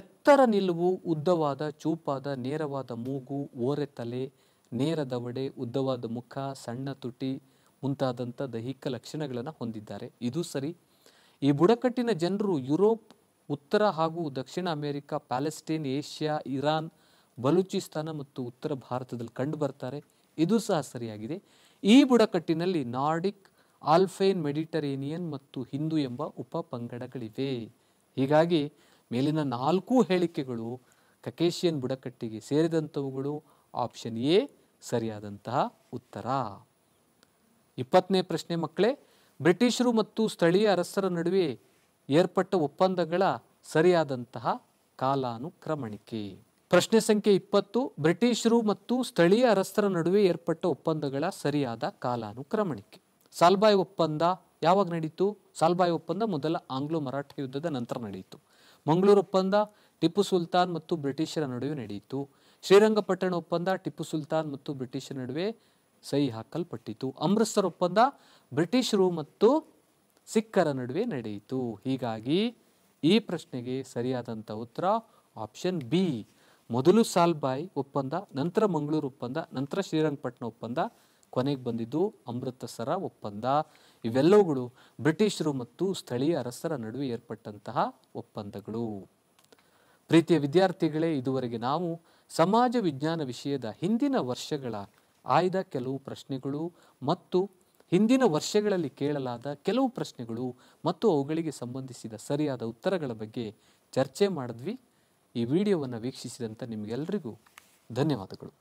ಎತ್ತರ ನಿಲುವು ಉದ್ದವಾದ ಚೂಪಾದ ನೇರವಾದ ಮೂಗು ಓರೆ ತಲೆ ನೇರ ದವಡೆ ಉದ್ದವಾದ ಮುಖ ಸಣ್ಣ ತುಟಿ ಮುಂತಾದಂಥ ದೈಹಿಕ ಲಕ್ಷಣಗಳನ್ನು ಹೊಂದಿದ್ದಾರೆ ಇದು ಸರಿ ಈ ಬುಡಕಟ್ಟಿನ ಜನರು ಯುರೋಪ್ ಉತ್ತರ ಹಾಗೂ ದಕ್ಷಿಣ America Palestine Asia Iran Balochistan ಮತ್ತು ಉತ್ತರ ಭಾರತದಲ್ಲಿ ಕಂಡು ಇದು ಸಹ ಸರಿಯಾಗಿದೆ ಈ ಬುಡಕಟ್ಟಿನಲ್ಲಿ ನಾರ್ಡಿಕ್ ಆಲ್ಫೈನ್ ಮೆಡಿಟರೇನಿಯನ್ ಮತ್ತು ಹಿಂದೂ ಎಂಬ ಉಪ ಪಂಗಡಗಳಿವೆ ಹೀಗಾಗಿ ಮೇಲಿನ ನಾಲ್ಕು ಹೇಳಿಕೆಗಳು ಕಕೇಶಿಯನ್ ಬುಡಕಟ್ಟಿಗೆ ಸೇರಿದಂಥವುಗಳು ಆಪ್ಷನ್ ಎ ಸರಿಯಾದಂತಹ ಉತ್ತರ ಇಪ್ಪತ್ತನೇ ಪ್ರಶ್ನೆ ಮಕ್ಕಳೇ ಬ್ರಿಟಿಷರು ಮತ್ತು ಸ್ಥಳೀಯ ಅರಸರ ನಡುವೆ ಏರ್ಪಟ್ಟ ಒಪ್ಪಂದಗಳ ಸರಿಯಾದಂತಹ ಕಾಲಾನುಕ್ರಮಣಿಕೆ ಪ್ರಶ್ನೆ ಸಂಖ್ಯೆ ಇಪ್ಪತ್ತು ಬ್ರಿಟಿಷರು ಮತ್ತು ಸ್ಥಳೀಯ ಅರಸರ ನಡುವೆ ಏರ್ಪಟ್ಟ ಒಪ್ಪಂದಗಳ ಸರಿಯಾದ ಕಾಲಾನುಕ್ರಮಣಿಕೆ ಸಾಲ್ಬಾಯಿ ಒಪ್ಪಂದ ಯಾವಾಗ ನಡೀತು ಸಾಲ್ಬಾಯ್ ಒಪ್ಪಂದ ಮೊದಲ ಆಂಗ್ಲೋ ಮರಾಠ ಯುದ್ಧದ ನಂತರ ನಡೆಯಿತು ಮಂಗಳೂರು ಒಪ್ಪಂದ ಟಿಪ್ಪು ಸುಲ್ತಾನ್ ಮತ್ತು ಬ್ರಿಟಿಷರ ನಡುವೆ ನಡೆಯಿತು ಶ್ರೀರಂಗಪಟ್ಟಣ ಒಪ್ಪಂದ ಟಿಪ್ಪು ಸುಲ್ತಾನ್ ಮತ್ತು ಬ್ರಿಟಿಷರ ನಡುವೆ ಸಹಿ ಹಾಕಲ್ಪಟ್ಟಿತು ಅಮೃತ್ಸರ್ ಒಪ್ಪಂದ ಬ್ರಿಟಿಷರು ಮತ್ತು ಸಿಖ್ಖರ ನಡುವೆ ನಡೆಯಿತು ಹೀಗಾಗಿ ಈ ಪ್ರಶ್ನೆಗೆ ಸರಿಯಾದಂಥ ಉತ್ತರ ಆಪ್ಷನ್ ಬಿ ಮೊದಲು ಸಾಲ್ಬಾಯಿ ಒಪ್ಪಂದ ನಂತರ ಮಂಗಳೂರು ಒಪ್ಪಂದ ನಂತರ ಶ್ರೀರಂಗಪಟ್ಟಣ ಒಪ್ಪಂದ ಕೊನೆಗೆ ಬಂದಿದ್ದು ಅಮೃತಸರ ಒಪ್ಪಂದ ಇವೆಲ್ಲವುಗಳು ಬ್ರಿಟಿಷರು ಮತ್ತು ಸ್ಥಳೀಯ ಅರಸರ ನಡುವೆ ಏರ್ಪಟ್ಟಂತಹ ಒಪ್ಪಂದಗಳು ಪ್ರೀತಿಯ ವಿದ್ಯಾರ್ಥಿಗಳೇ ಇದುವರೆಗೆ ನಾವು ಸಮಾಜ ವಿಜ್ಞಾನ ವಿಷಯದ ಹಿಂದಿನ ವರ್ಷಗಳ ಆಯ್ದ ಕೆಲವು ಪ್ರಶ್ನೆಗಳು ಮತ್ತು ಹಿಂದಿನ ವರ್ಷಗಳಲ್ಲಿ ಕೇಳಲಾದ ಕೆಲವು ಪ್ರಶ್ನೆಗಳು ಮತ್ತು ಅವುಗಳಿಗೆ ಸಂಬಂಧಿಸಿದ ಸರಿಯಾದ ಉತ್ತರಗಳ ಬಗ್ಗೆ ಚರ್ಚೆ ಮಾಡಿದ್ವಿ ಈ ವಿಡಿಯೋವನ್ನು ವೀಕ್ಷಿಸಿದಂಥ ನಿಮಗೆಲ್ಲರಿಗೂ ಧನ್ಯವಾದಗಳು